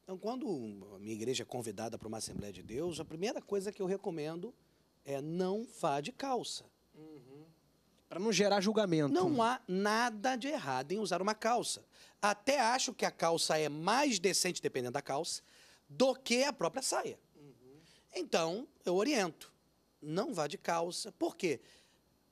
Então, quando a minha igreja é convidada para uma Assembleia de Deus, a primeira coisa que eu recomendo é não vá de calça. Uhum. Para não gerar julgamento. Não há nada de errado em usar uma calça. Até acho que a calça é mais decente, dependendo da calça, do que a própria saia. Uhum. Então, eu oriento. Não vá de calça. Por quê?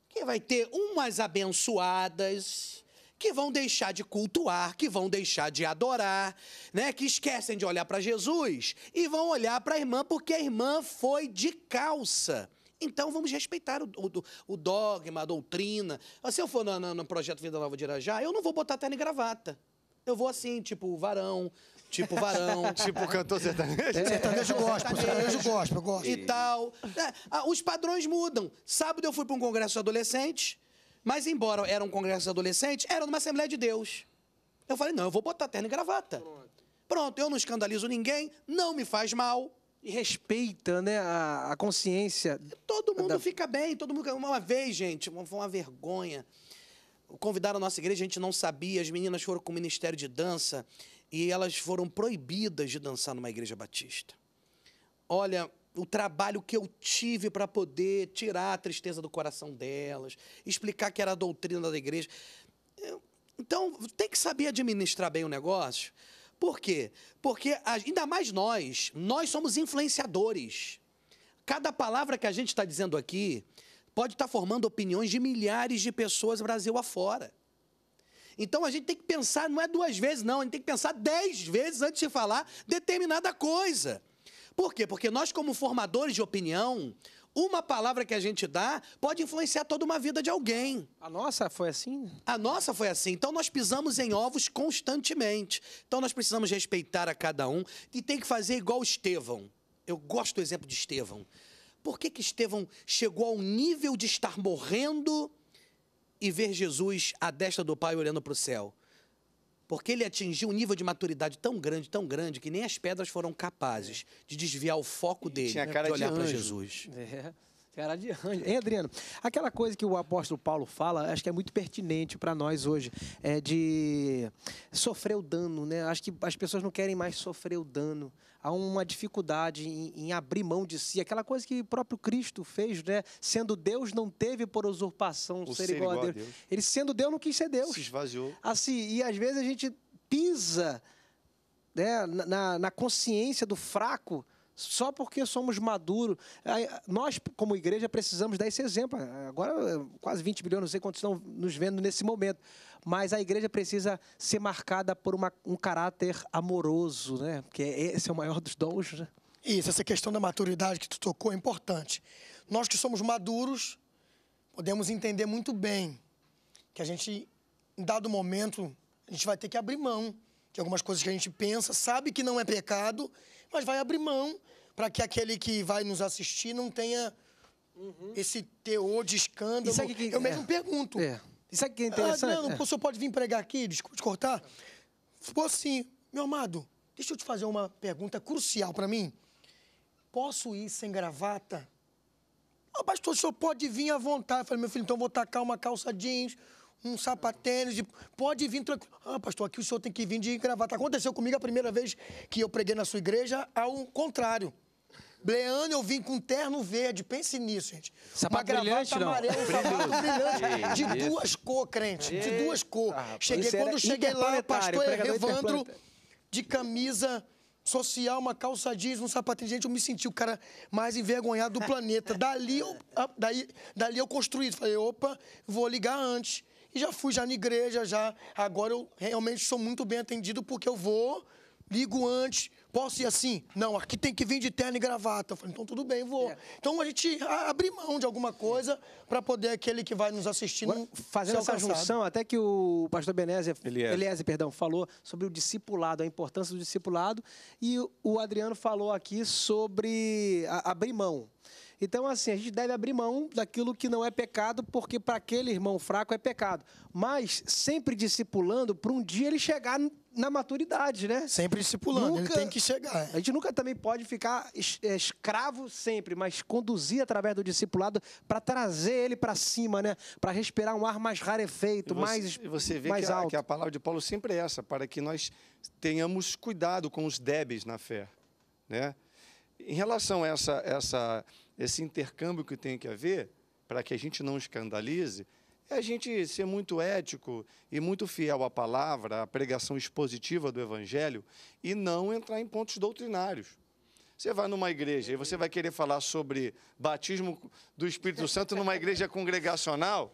Porque vai ter umas abençoadas que vão deixar de cultuar, que vão deixar de adorar, né? Que esquecem de olhar para Jesus e vão olhar para a irmã porque a irmã foi de calça. Então vamos respeitar o, o, o dogma, a doutrina. Ah, se eu for no, no, no, projeto Vida Nova de Irajá, eu não vou botar terno e gravata. Eu vou assim, tipo varão, tipo varão. tipo cantor é, é, sertanejo. sertanejo gospel, sertanejo gospel, E tal. É, ah, os padrões mudam. Sábado eu fui para um congresso de adolescentes, mas embora era um congresso de adolescentes, era numa Assembleia de Deus. Eu falei, não, eu vou botar terno e gravata. Pronto, eu não escandalizo ninguém, não me faz mal. E respeita, né, a, a consciência. Todo mundo da... fica bem, todo mundo. Uma vez, gente, foi uma vergonha. Convidaram a nossa igreja, a gente não sabia, as meninas foram com o Ministério de Dança e elas foram proibidas de dançar numa igreja batista. Olha, o trabalho que eu tive para poder tirar a tristeza do coração delas, explicar que era a doutrina da igreja. Então, tem que saber administrar bem o negócio. Por quê? Porque ainda mais nós, nós somos influenciadores. Cada palavra que a gente está dizendo aqui pode estar tá formando opiniões de milhares de pessoas Brasil afora. Então a gente tem que pensar, não é duas vezes, não, a gente tem que pensar dez vezes antes de falar determinada coisa. Por quê? Porque nós, como formadores de opinião, uma palavra que a gente dá pode influenciar toda uma vida de alguém. A nossa foi assim? A nossa foi assim. Então nós pisamos em ovos constantemente. Então nós precisamos respeitar a cada um e tem que fazer igual Estevão. Eu gosto do exemplo de Estevão. Por que, que Estevão chegou ao nível de estar morrendo e ver Jesus à destra do Pai olhando para o céu? Porque ele atingiu um nível de maturidade tão grande, tão grande, que nem as pedras foram capazes de desviar o foco dele, Tinha né, cara de, olhar para Jesus. É. Cara de anjo. Hein, Adriano? Aquela coisa que o apóstolo Paulo fala, acho que é muito pertinente para nós hoje, é de sofrer o dano, né? Acho que as pessoas não querem mais sofrer o dano. Há uma dificuldade em, em abrir mão de si. Aquela coisa que o próprio Cristo fez, né? Sendo Deus, não teve por usurpação o ser, igual, igual a, Deus. a Deus. Ele sendo Deus, não quis ser Deus. Se esvaziou. Assim, e às vezes a gente pisa né, na, na consciência do fraco só porque somos maduros. Nós, como igreja, precisamos dar esse exemplo. Agora, quase 20 milhões, não sei quantos estão nos vendo nesse momento. Mas a igreja precisa ser marcada por uma, um caráter amoroso, né? Porque esse é o maior dos dons, né? Isso, essa questão da maturidade que tu tocou é importante. Nós que somos maduros, podemos entender muito bem que a gente, em dado momento, a gente vai ter que abrir mão de algumas coisas que a gente pensa, sabe que não é pecado, mas vai abrir mão para que aquele que vai nos assistir não tenha uhum. esse teor de escândalo. Isso aqui que... Eu é. mesmo pergunto. É. Isso aqui é ah, interessante. é. o senhor pode vir pregar aqui, desculpa te cortar? Pô, sim, meu amado, deixa eu te fazer uma pergunta crucial para mim. Posso ir sem gravata? Ah, pastor, o senhor pode vir à vontade. Eu falei, meu filho, então vou tacar uma calça jeans, um sapatênis, de... pode vir tranquilo. Ah, pastor, aqui o senhor tem que vir de gravata. Aconteceu comigo a primeira vez que eu preguei na sua igreja, ao contrário. bleane eu vim com terno verde, pense nisso, gente. Sapato Uma gravata amarela, um sapato brilhante, de duas cores crente, de duas cores Ah, cheguei, quando cheguei lá, o pastor é Evandro, de camisa social, uma calça jeans, um sapatinho. Gente, eu me senti o cara mais envergonhado do planeta. Dali eu, ah, daí, dali eu construí. Falei, opa, vou ligar antes. E já fui já na igreja, já. Agora eu realmente sou muito bem atendido porque eu vou, ligo antes. Posso ir assim? Não, aqui tem que vir de terno e gravata. Eu falei, então tudo bem, vou. É. Então a gente abre mão de alguma coisa para poder aquele que vai nos assistindo. Agora, fazendo essa junção, até que o pastor Benézia, Eliezer. Eliezer, perdão, falou sobre o discipulado, a importância do discipulado, e o Adriano falou aqui sobre a, abrir mão. Então, assim, a gente deve abrir mão daquilo que não é pecado, porque para aquele irmão fraco é pecado. Mas sempre discipulando para um dia ele chegar na maturidade, né? Sempre discipulando, nunca, ele tem que chegar. É. A gente nunca também pode ficar é, escravo sempre, mas conduzir através do discipulado para trazer ele para cima, né? Para respirar um ar mais rarefeito, você, mais você vê mais que, alto. A, que a palavra de Paulo sempre é essa, para que nós tenhamos cuidado com os débeis na fé, né? Em relação a essa essa esse intercâmbio que tem que haver, para que a gente não escandalize, é a gente ser muito ético e muito fiel à palavra, à pregação expositiva do Evangelho, e não entrar em pontos doutrinários. Você vai numa igreja e você vai querer falar sobre batismo do Espírito Santo numa igreja congregacional,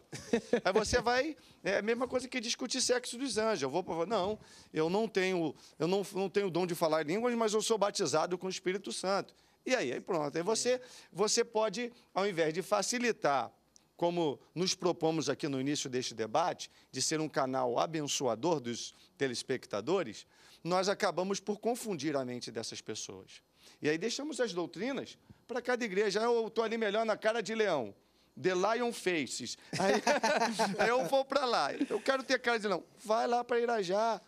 aí você vai. É a mesma coisa que discutir sexo dos anjos. Eu vou não, eu não tenho, eu não, não tenho dom de falar línguas, mas eu sou batizado com o Espírito Santo. E aí, aí pronto. Aí é. você, você pode, ao invés de facilitar, como nos propomos aqui no início deste debate, de ser um canal abençoador dos telespectadores, nós acabamos por confundir a mente dessas pessoas. E aí deixamos as doutrinas para cada igreja. Ah, eu estou ali melhor na cara de leão. The Lion Faces. Aí, aí eu vou para lá. Eu quero ter cara de leão. Vai lá para Irajá,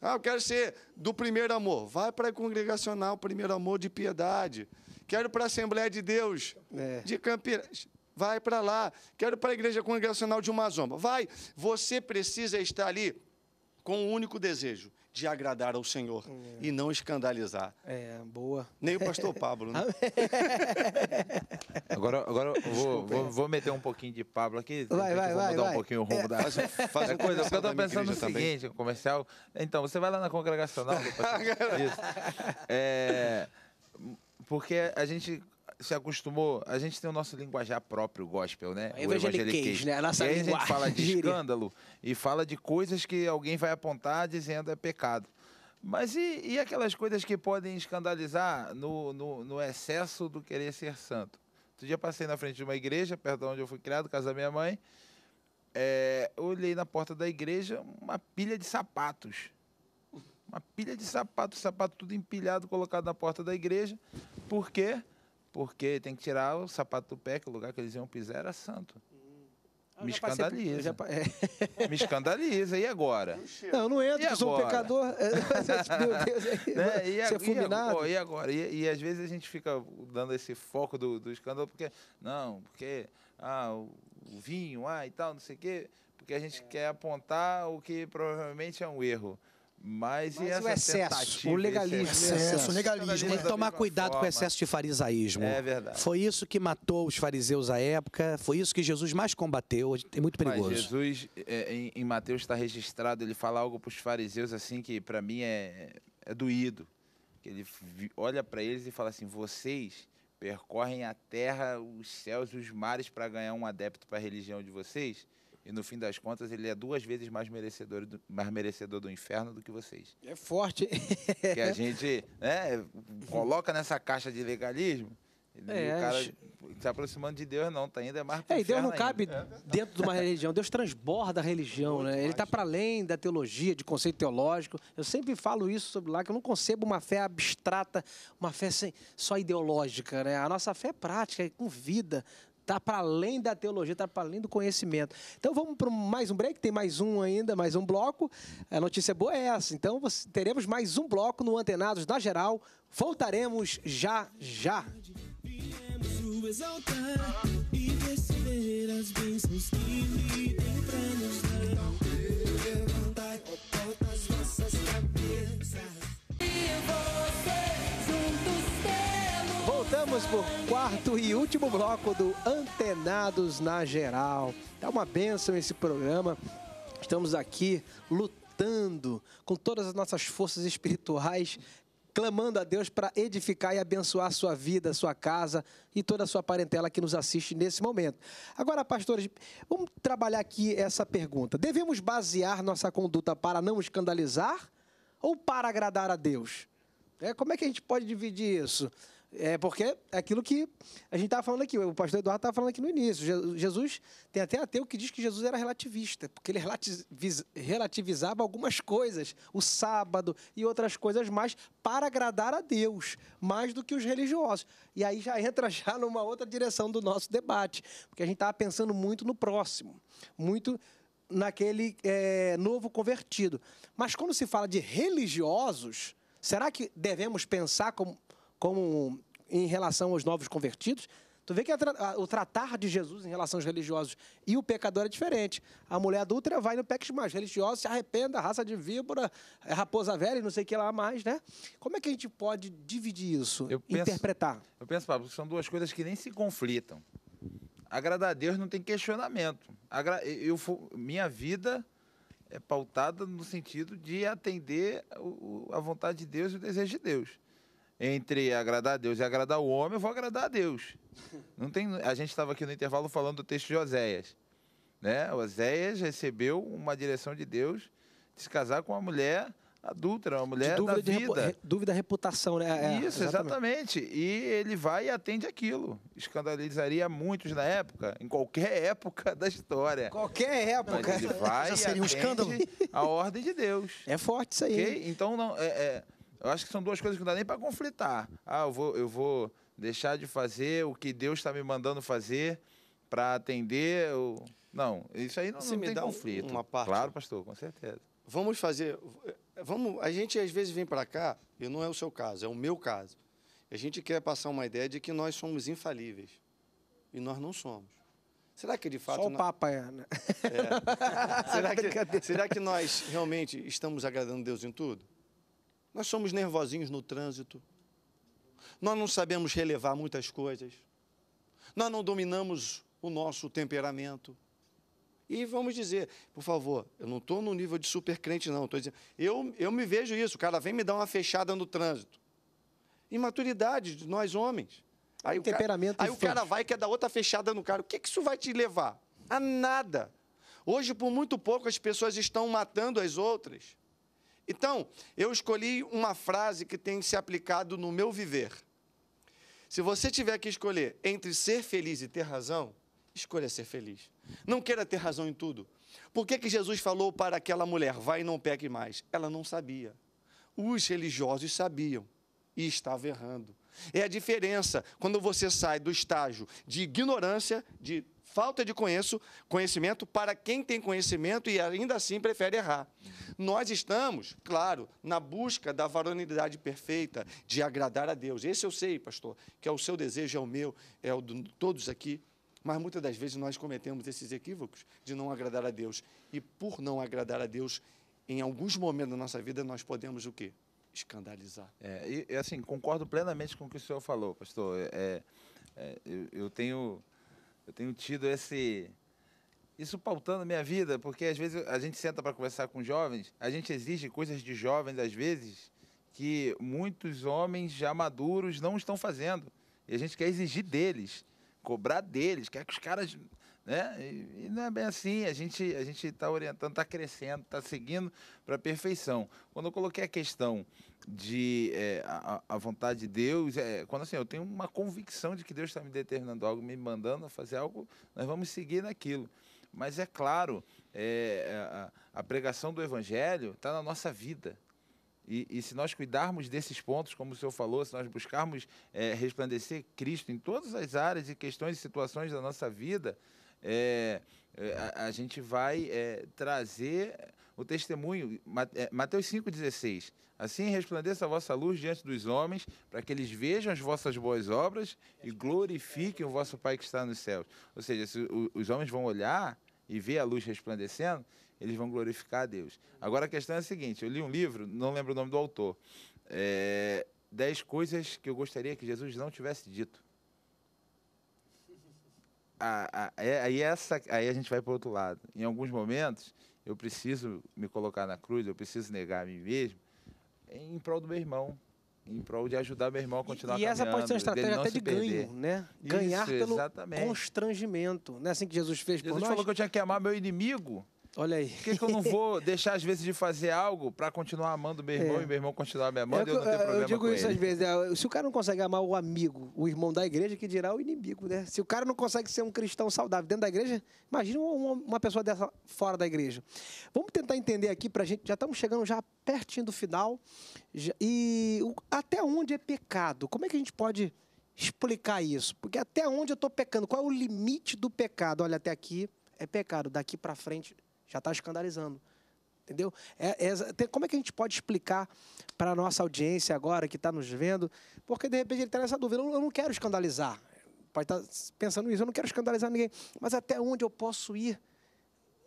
ah, eu quero ser do primeiro amor. Vai para a congregacional, primeiro amor de piedade. Quero para a Assembleia de Deus é. de Campinas. Vai para lá. Quero para a Igreja Congregacional de Zomba. Vai. Você precisa estar ali com o um único desejo de agradar ao Senhor é. e não escandalizar. É, boa. Nem o pastor Pablo, né? agora agora vou, vou, é. vou, meter um pouquinho de Pablo aqui. Vai, vai, vou vai, mudar vai. um pouquinho o rumo é. da, faz, faz é, coisa. Porque eu estou pensando no seguinte, comercial. Então, você vai lá na congregacional. isso. É, porque a gente se acostumou, a gente tem o nosso linguajar próprio gospel, né? O evangeliquez, né? A nossa e aí a gente fala de escândalo e fala de coisas que alguém vai apontar dizendo é pecado. Mas e, e aquelas coisas que podem escandalizar no, no, no excesso do querer ser santo? Outro dia passei na frente de uma igreja, perto de onde eu fui criado, casa da minha mãe. É, olhei na porta da igreja uma pilha de sapatos. Uma pilha de sapatos, sapato tudo empilhado, colocado na porta da igreja. Por quê? Porque porque tem que tirar o sapato do pé, que o lugar que eles iam pisar era santo. Ah, eu me escandaliza. Já... É. Me escandaliza. E agora? Não, não entro, eu sou um pecador. Meu Deus, aí, né? e, é a, é fulminado. E agora? E, e, às vezes a gente fica dando esse foco do, do escândalo, porque, não, porque ah, o, o vinho, ah, e tal, não sei o quê, porque a gente é. quer apontar o que provavelmente é um erro. Mas, Mas e essa o excesso, o legalismo, excesso, excesso, legalismo. Tem que tomar cuidado forma. com o excesso de farisaísmo. É verdade. Foi isso que matou os fariseus à época, foi isso que Jesus mais combateu, é muito perigoso. Mas Jesus, em, Mateus está registrado, ele fala algo para os fariseus assim que para mim é, é doído. Ele olha para eles e fala assim, vocês percorrem a terra, os céus, os mares para ganhar um adepto para a religião de vocês e no fim das contas, ele é duas vezes mais merecedor do, mais merecedor do inferno do que vocês. É forte. que a gente né, coloca nessa caixa de legalismo. É, o cara se aproximando de Deus, não, tá ainda é mais É, e Deus não cabe dentro de uma religião. Deus transborda a religião, Muito né? Mais. Ele tá para além da teologia, de conceito teológico. Eu sempre falo isso sobre lá, que eu não concebo uma fé abstrata, uma fé sem, só ideológica, né? A nossa fé é prática, é com vida. Está para além da teologia, está para além do conhecimento. Então vamos para mais um break, tem mais um ainda, mais um bloco. A notícia boa é essa. Então teremos mais um bloco no Antenados da Geral. Voltaremos já, já. E você? voltamos por quarto e último bloco do Antenados na Geral. É uma benção esse programa. Estamos aqui lutando com todas as nossas forças espirituais, clamando a Deus para edificar e abençoar a sua vida, a sua casa e toda a sua parentela que nos assiste nesse momento. Agora, pastores, vamos trabalhar aqui essa pergunta. Devemos basear nossa conduta para não escandalizar ou para agradar a Deus? É, como é que a gente pode dividir isso? É porque é aquilo que a gente estava falando aqui, o pastor Eduardo estava falando aqui no início. Jesus, tem até ateu que diz que Jesus era relativista, porque ele relativizava algumas coisas, o sábado e outras coisas mais, para agradar a Deus, mais do que os religiosos. E aí já entra já numa outra direção do nosso debate, porque a gente estava pensando muito no próximo, muito naquele é, novo convertido. Mas quando se fala de religiosos, será que devemos pensar como como em relação aos novos convertidos, tu vê que a, a, o tratar de Jesus em relação aos religiosos e o pecador é diferente. A mulher adulta vai no pecado mais, religioso, se arrependa, raça de víbora, é raposa velha, não sei o que lá mais, né? Como é que a gente pode dividir isso, eu interpretar? eu penso, Pablo, que são duas coisas que nem se conflitam. Agradar a Deus não tem questionamento. Agra eu, eu, minha vida é pautada no sentido de atender o, a vontade de Deus e o desejo de Deus entre agradar a Deus e agradar o homem, eu vou agradar a Deus. Não tem, a gente estava aqui no intervalo falando do texto de Oséias. Né? Oséias recebeu uma direção de Deus de se casar com uma mulher adulta, uma mulher de dúvida, da vida. De repu... dúvida reputação, né? É, Isso, exatamente. exatamente. E ele vai e atende aquilo. Escandalizaria muitos na época, em qualquer época da história. Qualquer época. Mas ele vai Já seria um escândalo. A ordem de Deus. É forte isso aí. Okay? Então, não, é, é eu acho que são duas coisas que não dá nem para conflitar. Ah, eu vou, eu vou deixar de fazer o que Deus está me mandando fazer para atender. O... Não, isso aí não, Você não me dá conflito. Uma parte. Claro, pastor, com certeza. Vamos fazer. Vamos, a gente às vezes vem para cá, e não é o seu caso, é o meu caso. A gente quer passar uma ideia de que nós somos infalíveis. E nós não somos. Será que de fato. Só o nós... Papa é, né? é. será, que, será que nós realmente estamos agradando Deus em tudo? Nós somos nervosinhos no trânsito. Nós não sabemos relevar muitas coisas. Nós não dominamos o nosso temperamento. E vamos dizer, por favor, eu não estou no nível de supercrente, não. Estou dizendo, eu, eu me vejo isso, o cara vem me dar uma fechada no trânsito. Imaturidade de nós homens. Aí, o temperamento cara, aí o cara vai e quer é dar outra fechada no cara. O que, que isso vai te levar? A nada. Hoje, por muito pouco, as pessoas estão matando as outras então, eu escolhi uma frase que tem se aplicado no meu viver. Se você tiver que escolher entre ser feliz e ter razão, escolha ser feliz. Não queira ter razão em tudo. Por que, que Jesus falou para aquela mulher, vai e não pegue mais? Ela não sabia. Os religiosos sabiam e estavam errando. É a diferença quando você sai do estágio de ignorância, de falta de conhecimento para quem tem conhecimento e ainda assim prefere errar. Nós estamos, claro, na busca da varonilidade perfeita, de agradar a Deus. Esse eu sei, pastor, que é o seu desejo, é o meu, é o de todos aqui. Mas muitas das vezes nós cometemos esses equívocos de não agradar a Deus. E por não agradar a Deus, em alguns momentos da nossa vida, nós podemos o quê? Escandalizar. É, e, assim, concordo plenamente com o que o senhor falou, pastor. É, é, é eu, eu tenho eu tenho tido esse isso pautando a minha vida, porque às vezes a gente senta para conversar com jovens, a gente exige coisas de jovens às vezes que muitos homens já maduros não estão fazendo. E a gente quer exigir deles, cobrar deles, quer que os caras, né? E, e não é bem assim, a gente a gente tá orientando, está crescendo, está seguindo para a perfeição. Quando eu coloquei a questão de é, a, a, vontade de Deus. É, quando assim, eu tenho uma convicção de que Deus está me determinando algo, me mandando a fazer algo, nós vamos seguir naquilo. Mas é claro, é, é a, a, pregação do Evangelho está na nossa vida. E, e, se nós cuidarmos desses pontos, como o senhor falou, se nós buscarmos é, resplandecer Cristo em todas as áreas e questões e situações da nossa vida, é, a, a, gente vai trazer o testemunho, é, Mateus 5,16. Assim resplandeça a vossa luz diante dos homens, para que eles vejam as vossas boas obras e glorifiquem o vosso Pai que está nos céus. Ou seja, se os homens vão olhar e ver a luz resplandecendo, eles vão glorificar a Deus. Agora a questão é a seguinte: eu li um livro, não lembro o nome do autor. É, dez coisas que eu gostaria que Jesus não tivesse dito. A, a, é, aí, essa, aí a gente vai para o outro lado. Em alguns momentos, eu preciso me colocar na cruz, eu preciso negar a mim mesmo, em prol do meu irmão, em prol de ajudar meu irmão a continuar e, e essa pode ser uma estratégia até de perder. ganho, né? Ganhar pelo exatamente. constrangimento. Não é assim que Jesus fez Jesus por nós? Jesus falou que eu tinha que amar meu inimigo Olha aí. Por que, que, eu não vou deixar, às vezes, de fazer algo para continuar amando meu irmão é. e meu irmão continuar me amando? É, eu, eu, não é, tenho problema eu digo isso ele. às vezes. Né? Se o cara não consegue amar o amigo, o irmão da igreja, que dirá o inimigo, né? Se o cara não consegue ser um cristão saudável dentro da igreja, imagina uma, uma pessoa dessa fora da igreja. Vamos tentar entender aqui para gente. Já estamos chegando já pertinho do final. Já, e o, até onde é pecado? Como é que a gente pode explicar isso? Porque até onde eu estou pecando? Qual é o limite do pecado? Olha, até aqui é pecado. Daqui para frente já está escandalizando. Entendeu? É, é, tem, como é que a gente pode explicar para a nossa audiência agora que está nos vendo? Porque de repente ele está nessa dúvida: eu, eu não quero escandalizar. Pode estar tá pensando isso, eu não quero escandalizar ninguém. Mas até onde eu posso ir?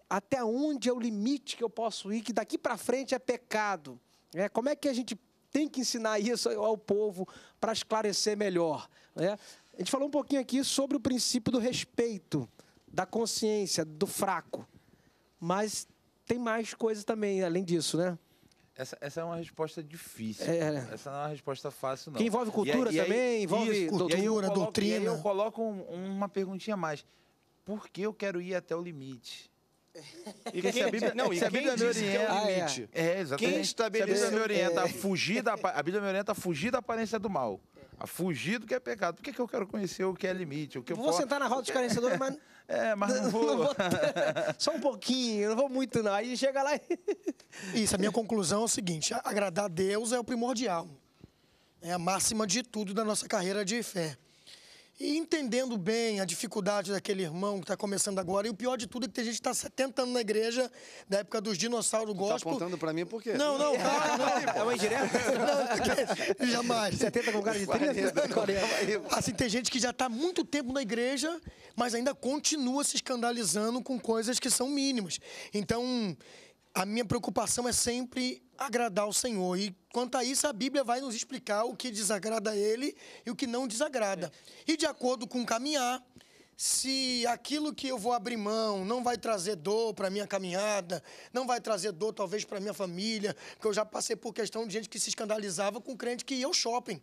Até onde é o limite que eu posso ir? Que daqui para frente é pecado. É, como é que a gente tem que ensinar isso ao povo para esclarecer melhor? É, a gente falou um pouquinho aqui sobre o princípio do respeito, da consciência, do fraco. Mas tem mais coisas também, além disso, né? Essa, essa é uma resposta difícil. É, né? Essa não é uma resposta fácil, não. Que envolve cultura aí, também, aí, envolve isso, cultura, coloco, doutrina. E aí eu coloco uma perguntinha mais. Por que eu quero ir até o limite? E quem, se a Bíblia, não, se a Bíblia me orienta, ah, é. é. exatamente. Quem estabelece... Se a Bíblia me orienta a é. fugir da a Bíblia me orienta a fugir da aparência do mal a fugir do que é pecado. Por que, que eu quero conhecer o que é limite? O que eu vou posso... sentar na roda dos carenciadores, mas. É, mas não vou. não vou. Só um pouquinho, não vou muito, não. Aí chega lá e. Isso, a minha conclusão é o seguinte: agradar a Deus é o primordial. É a máxima de tudo da nossa carreira de fé. E entendendo bem a dificuldade daquele irmão que está começando agora, e o pior de tudo é que tem gente que está 70 anos na igreja, da época dos dinossauros tá gospel. Está apontando para mim por quê? Não, não, calma, não. É uma indireta? Não, jamais. 70 com cara de 30? Assim, tem gente que já está muito tempo na igreja, mas ainda continua se escandalizando com coisas que são mínimas. Então a minha preocupação é sempre agradar o Senhor. E quanto a isso, a Bíblia vai nos explicar o que desagrada a Ele e o que não desagrada. É. E de acordo com caminhar, se aquilo que eu vou abrir mão não vai trazer dor para minha caminhada, não vai trazer dor talvez para minha família, porque eu já passei por questão de gente que se escandalizava com crente que ia ao shopping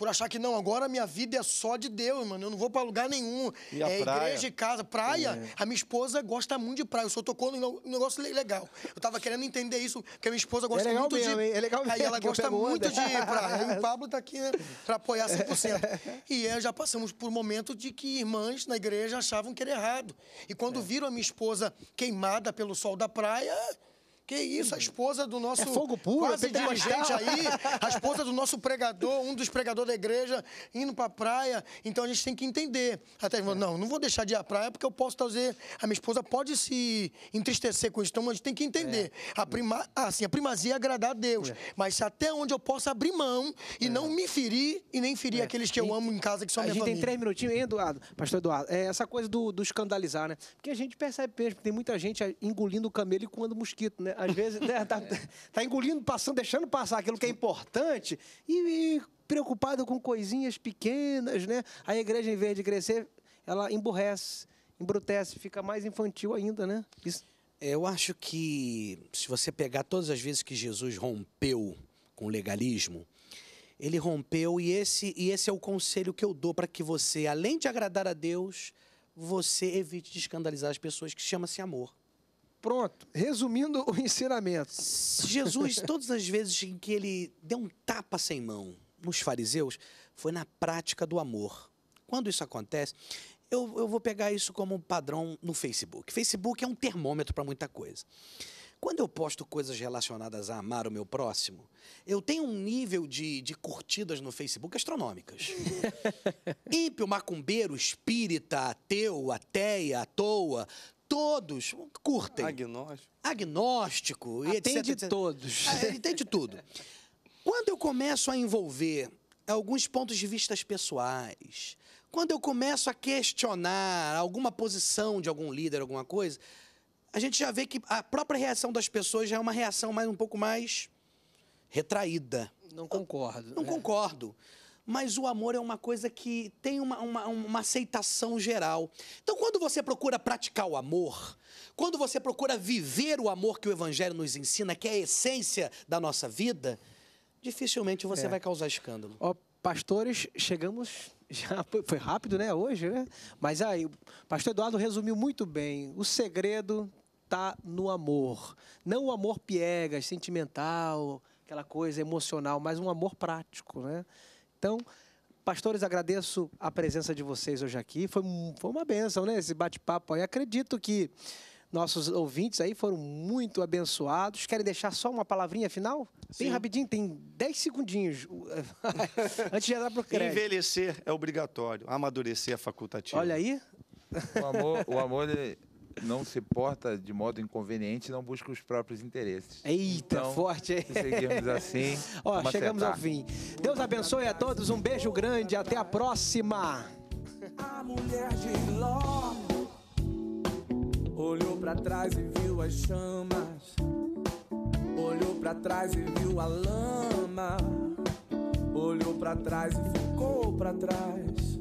por achar que não, agora minha vida é só de Deus, mano. Eu não vou para lugar nenhum. E é praia? igreja e casa, praia. É. A minha esposa gosta muito de praia. Eu só tocou num negócio legal. Eu tava querendo entender isso, porque a minha esposa gosta é muito mesmo, de. É legal é, mesmo, Aí ela gosta muito onda. de praia. Aí o Pablo tá aqui, né, pra apoiar 100%. E aí é, já passamos por um momento de que irmãs na igreja achavam que era errado. E quando é. viram a minha esposa queimada pelo sol da praia, que isso, a esposa do nosso. É fogo puro, é quase gente aí, a esposa do nosso pregador, um dos pregadores da igreja, indo pra praia. Então a gente tem que entender. Até é. não, não vou deixar de ir à praia porque eu posso trazer. A minha esposa pode se entristecer com isso. Então a gente tem que entender. É. A, prima, assim, a primazia é agradar a Deus. É. Mas até onde eu posso abrir mão e é. não me ferir e nem ferir é. aqueles que eu amo em casa, que são a minha A gente família. tem três minutinhos, hein, Eduardo? Pastor Eduardo, essa coisa do, do escandalizar, né? Porque a gente percebe mesmo que tem muita gente engolindo o camelo e coando mosquito, né? às vezes né, tá, tá, engolindo, passando, deixando passar aquilo que é importante e, e preocupado com coisinhas pequenas, né? A igreja, em vez de crescer, ela emburrece, embrutece, fica mais infantil ainda, né? Isso. Eu acho que se você pegar todas as vezes que Jesus rompeu com o legalismo, ele rompeu e esse, e esse é o conselho que eu dou para que você, além de agradar a Deus, você evite de escandalizar as pessoas, que chama-se amor. Pronto. Resumindo o ensinamento. Jesus, todas as vezes em que ele deu um tapa sem mão nos fariseus, foi na prática do amor. Quando isso acontece, eu, eu vou pegar isso como um padrão no Facebook. Facebook é um termômetro para muita coisa. Quando eu posto coisas relacionadas a amar o meu próximo, eu tenho um nível de, de curtidas no Facebook astronômicas. Ímpio, macumbeiro, espírita, ateu, ateia, à toa, Todos, curtem. Agnóstico. Agnóstico. Ah, tem de todos. Ah, ele tem de tudo. Quando eu começo a envolver alguns pontos de vista pessoais, quando eu começo a questionar alguma posição de algum líder, alguma coisa, a gente já vê que a própria reação das pessoas já é uma reação mais um pouco mais retraída. Não concordo. Não é. concordo mas o amor é uma coisa que tem uma, uma, uma, aceitação geral. Então, quando você procura praticar o amor, quando você procura viver o amor que o Evangelho nos ensina, que é a essência da nossa vida, dificilmente você é. vai causar escândalo. Ó, pastores, chegamos. Já foi rápido, né? Hoje, né? Mas aí, o pastor Eduardo resumiu muito bem. O segredo está no amor. Não o amor piegas, sentimental, aquela coisa emocional, mas um amor prático, né? Então, pastores, agradeço a presença de vocês hoje aqui. Foi, foi uma benção, né? Esse bate-papo aí. Acredito que nossos ouvintes aí foram muito abençoados. Querem deixar só uma palavrinha final? Sim. rapidinho, tem 10 segundinhos antes de entrar para o crédito. Envelhecer é obrigatório, amadurecer é facultativo. Olha aí. O amor, o amor ele não se porta de modo inconveniente, e não busca os próprios interesses. Eita, então, forte, hein? Seguimos assim. Ó, chegamos acertar. ao fim. Deus abençoe a todos, um beijo grande, até a próxima. A mulher de Ló olhou para trás e viu as chamas. Olhou para trás e viu a lama. Olhou para trás e ficou para trás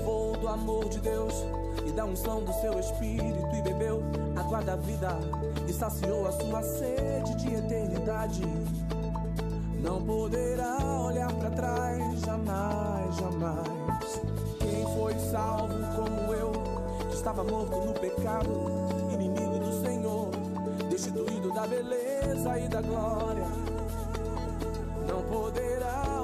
provou do amor de Deus e da unção do seu espírito e bebeu a água da vida e saciou a sua sede de eternidade. Não poderá olhar para trás jamais, jamais. Quem foi salvo como eu, que estava morto no pecado, inimigo do Senhor, destituído da beleza e da glória, não poderá